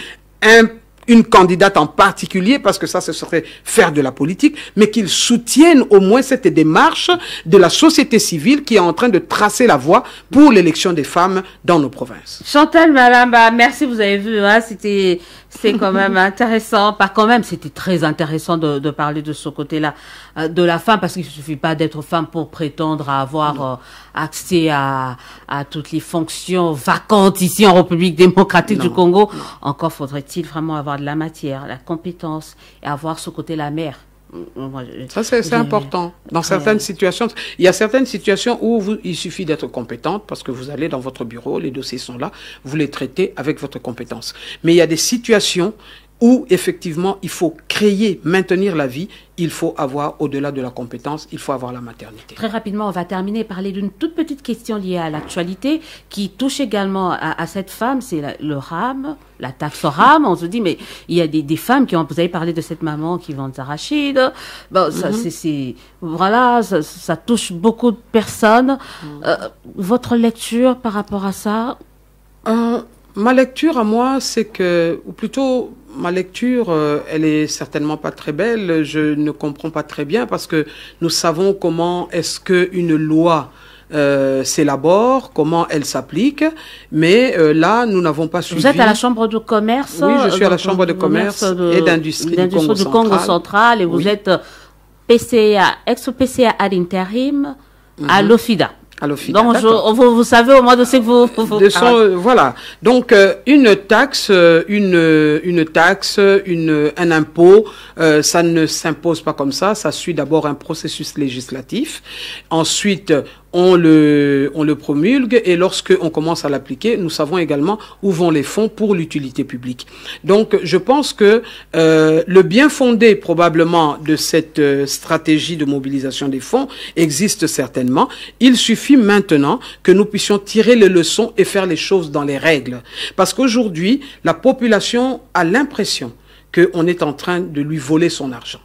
une candidate en particulier, parce que ça, ce serait faire de la politique, mais qu'ils soutiennent au moins cette démarche de la société civile qui est en train de tracer la voie pour l'élection des femmes dans nos provinces. Chantal madame, merci, vous avez vu, hein, c'était c'est quand même intéressant. Pas quand même, c'était très intéressant de, parler de ce côté-là euh, de la femme, parce qu'il ne suffit pas d'être femme pour prétendre avoir euh, accès à, toutes les fonctions vacantes ici en République démocratique du Congo. Encore faudrait-il vraiment avoir de la matière, la compétence et avoir ce côté la mère ça, c'est important. Dans certaines situations, il y a certaines situations où il suffit d'être compétente parce que vous allez dans votre bureau, les dossiers sont là, vous les traitez avec votre compétence. Mais il y a des situations où effectivement il faut créer, maintenir la vie, il faut avoir au-delà de la compétence, il faut avoir la maternité. Très rapidement, on va terminer parler d'une toute petite question liée à l'actualité qui touche également à, cette femme, c'est le RAM, la taxe RAM. On se dit, mais il y a des, femmes qui ont, vous avez parlé de cette maman qui vend des arachides. Bon, ça, mhm. c'est, voilà, ça, touche beaucoup de personnes. Mhm. Euh, votre lecture par rapport à ça euh, Ma lecture à moi, c'est que, ou plutôt ma lecture, euh, elle est certainement pas très belle. Je ne comprends pas très bien parce que nous savons comment est-ce que une loi euh, s'élabore, comment elle s'applique, mais euh, là, nous n'avons pas suivi. Vous êtes à la Chambre de commerce Oui, je suis à la Chambre de, commerce et d'industrie du Congo, central. et vous êtes PCA, ex-PCA à l'intérim mhm. à l'OFIDA. Donc, ah, vous, vous, savez au moins de ce que vous... vous voilà. Donc, euh, euh, euh, une taxe, une, une taxe, une, un impôt, ça ne s'impose pas comme ça. Ça suit d'abord un processus législatif. Ensuite, on le, on le promulgue et lorsque on commence à l'appliquer, nous savons également où vont les fonds pour l'utilité publique. Donc, je pense que euh, le bien fondé probablement de cette euh, stratégie de mobilisation des fonds existe certainement. Il suffit maintenant que nous puissions tirer les leçons et faire les choses dans les règles. Parce qu'aujourd'hui, la population a l'impression qu'on est en train de lui voler son argent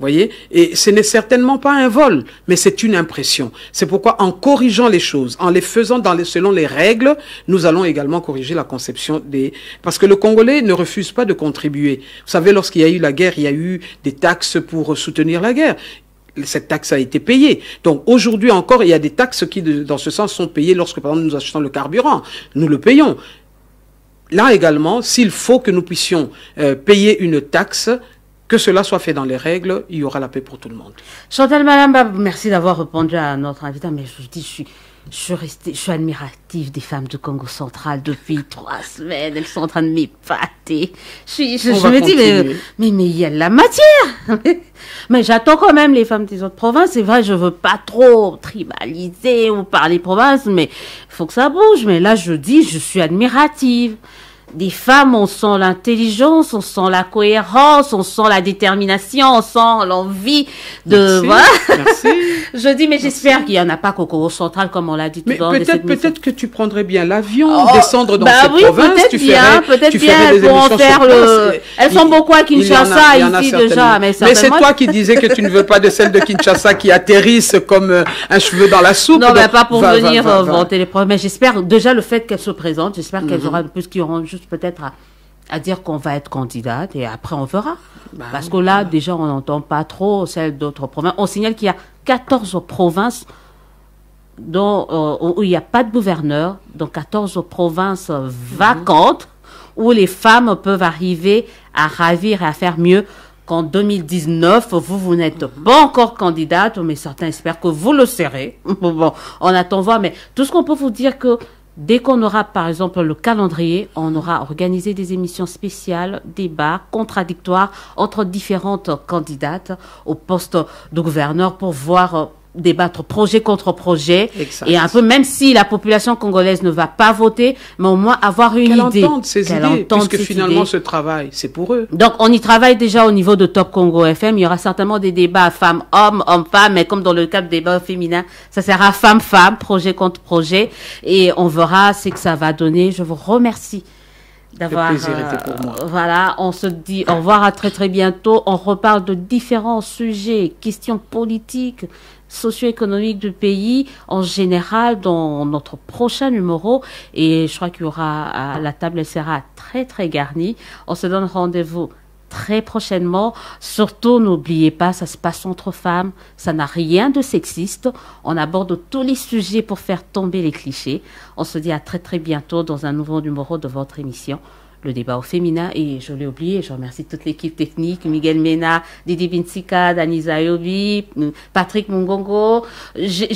voyez Et ce n'est certainement pas un vol, mais c'est une impression. C'est pourquoi en corrigeant les choses, en les faisant dans selon les règles, nous allons également corriger la conception des... Parce que le Congolais ne refuse pas de contribuer. Vous savez, lorsqu'il y a eu la guerre, il y a eu des taxes pour soutenir la guerre cette taxe a été payée. Donc aujourd'hui encore, il y a des taxes qui, dans ce sens, sont payées lorsque, par exemple, nous achetons le carburant. Nous le payons. Là également, s'il faut que nous puissions euh, payer une taxe, que cela soit fait dans les règles, il y aura la paix pour tout le monde. Chantal madame, bah, merci d'avoir répondu à notre invité, Mais je vous dis, je suis, je suis, je suis admirative des femmes du Congo central depuis trois semaines. Elles sont en train de m'épater. Je, je, me dis, mais, mais, il y a de la matière. mais j'attends quand même les femmes des autres provinces. C'est vrai, je veux pas trop tribaliser ou parler province, mais il faut que ça bouge. Mais là, je dis, je suis admirative des femmes, on sent l'intelligence, on sent la cohérence, on sent la détermination, on sent l'envie de. Je dis, mais j'espère qu'il n'y en a pas qu'au Congo central, comme on l'a dit tout mais peut Peut-être que tu prendrais bien l'avion, oh, descendre dans bah cette province, tu ferais, tu bien, ferais des émissions faire le... Elles sont beaucoup à Kinshasa, ici, déjà. Mais, c'est toi qui disais que tu ne veux pas de celles de Kinshasa qui atterrissent comme euh, un cheveu dans la soupe. Non, mais pas pour venir euh, vanter les problèmes. J'espère déjà le fait qu'elles se présentent, j'espère mm-hmm. qu'elles auront plus qui auront juste peut-être à, dire qu'on va être candidate et après on verra. Bah Parce que là, déjà, on n'entend pas trop celle d'autres provinces. On signale qu'il y a 14 provinces dont, euh, où il n'y a pas de gouverneur, donc 14 provinces vacantes où les femmes peuvent arriver à ravir et à faire mieux qu'en 2019. Vous, vous n'êtes mhm. pas encore candidate, mais certains espèrent que vous le serez. bon, on attend voir. Mais tout ce qu'on peut vous dire que Dès qu'on aura, par exemple, le calendrier, on aura organisé des émissions spéciales, débats contradictoires entre différentes candidates au poste de gouverneur pour voir euh, débattre projet contre projet. Et un peu, même si la population congolaise ne va pas voter, mais au moins avoir une idée. finalement ce travail, c'est pour eux. Donc on y travaille déjà au niveau de Top Congo FM. Il y aura certainement des débats femmes-hommes, hommes-femmes, mais comme dans le cadre des débats féminins, ça sera femmes-femmes, projet contre projet. Et on verra ce que ça va donner. Je vous remercie d'avoir. Le plaisir était pour euh, moi. Voilà, on se dit au revoir à très très bientôt. On reparle de différents sujets, questions politiques, socio-économique du pays en général dans notre prochain numéro. Et je crois qu'il y aura à la table, elle sera très très garnie. On se donne rendez-vous très prochainement. Surtout, n'oubliez pas, ça se passe entre femmes, ça n'a rien de sexiste. On aborde tous les sujets pour faire tomber les clichés. On se dit à très très bientôt dans un nouveau numéro de votre émission le débat au féminin. Et je l'ai oublié, je remercie toute l'équipe technique, Miguel Mena, Didi Vincica, Danisa Yobi, euh, Patrick Mungongo. Je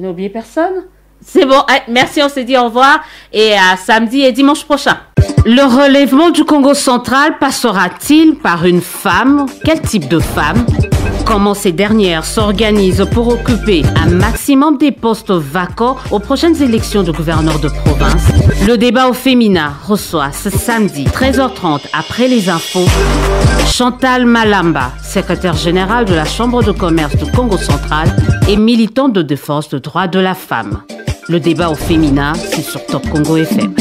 n'ai oublié personne. C'est bon, eh, merci, on se dit au revoir. Et à samedi et dimanche prochain. Le relèvement du Congo central passera-t-il par une femme Quel type de femme Comment ces dernières s'organisent pour occuper un maximum des postes vacants aux prochaines élections de gouverneurs de province Le débat au féminin reçoit ce samedi 13h30 après les infos Chantal Malamba, secrétaire générale de la Chambre de commerce du Congo central et militante de défense des droits de la femme. Le débat au féminin, c'est sur Top Congo FM.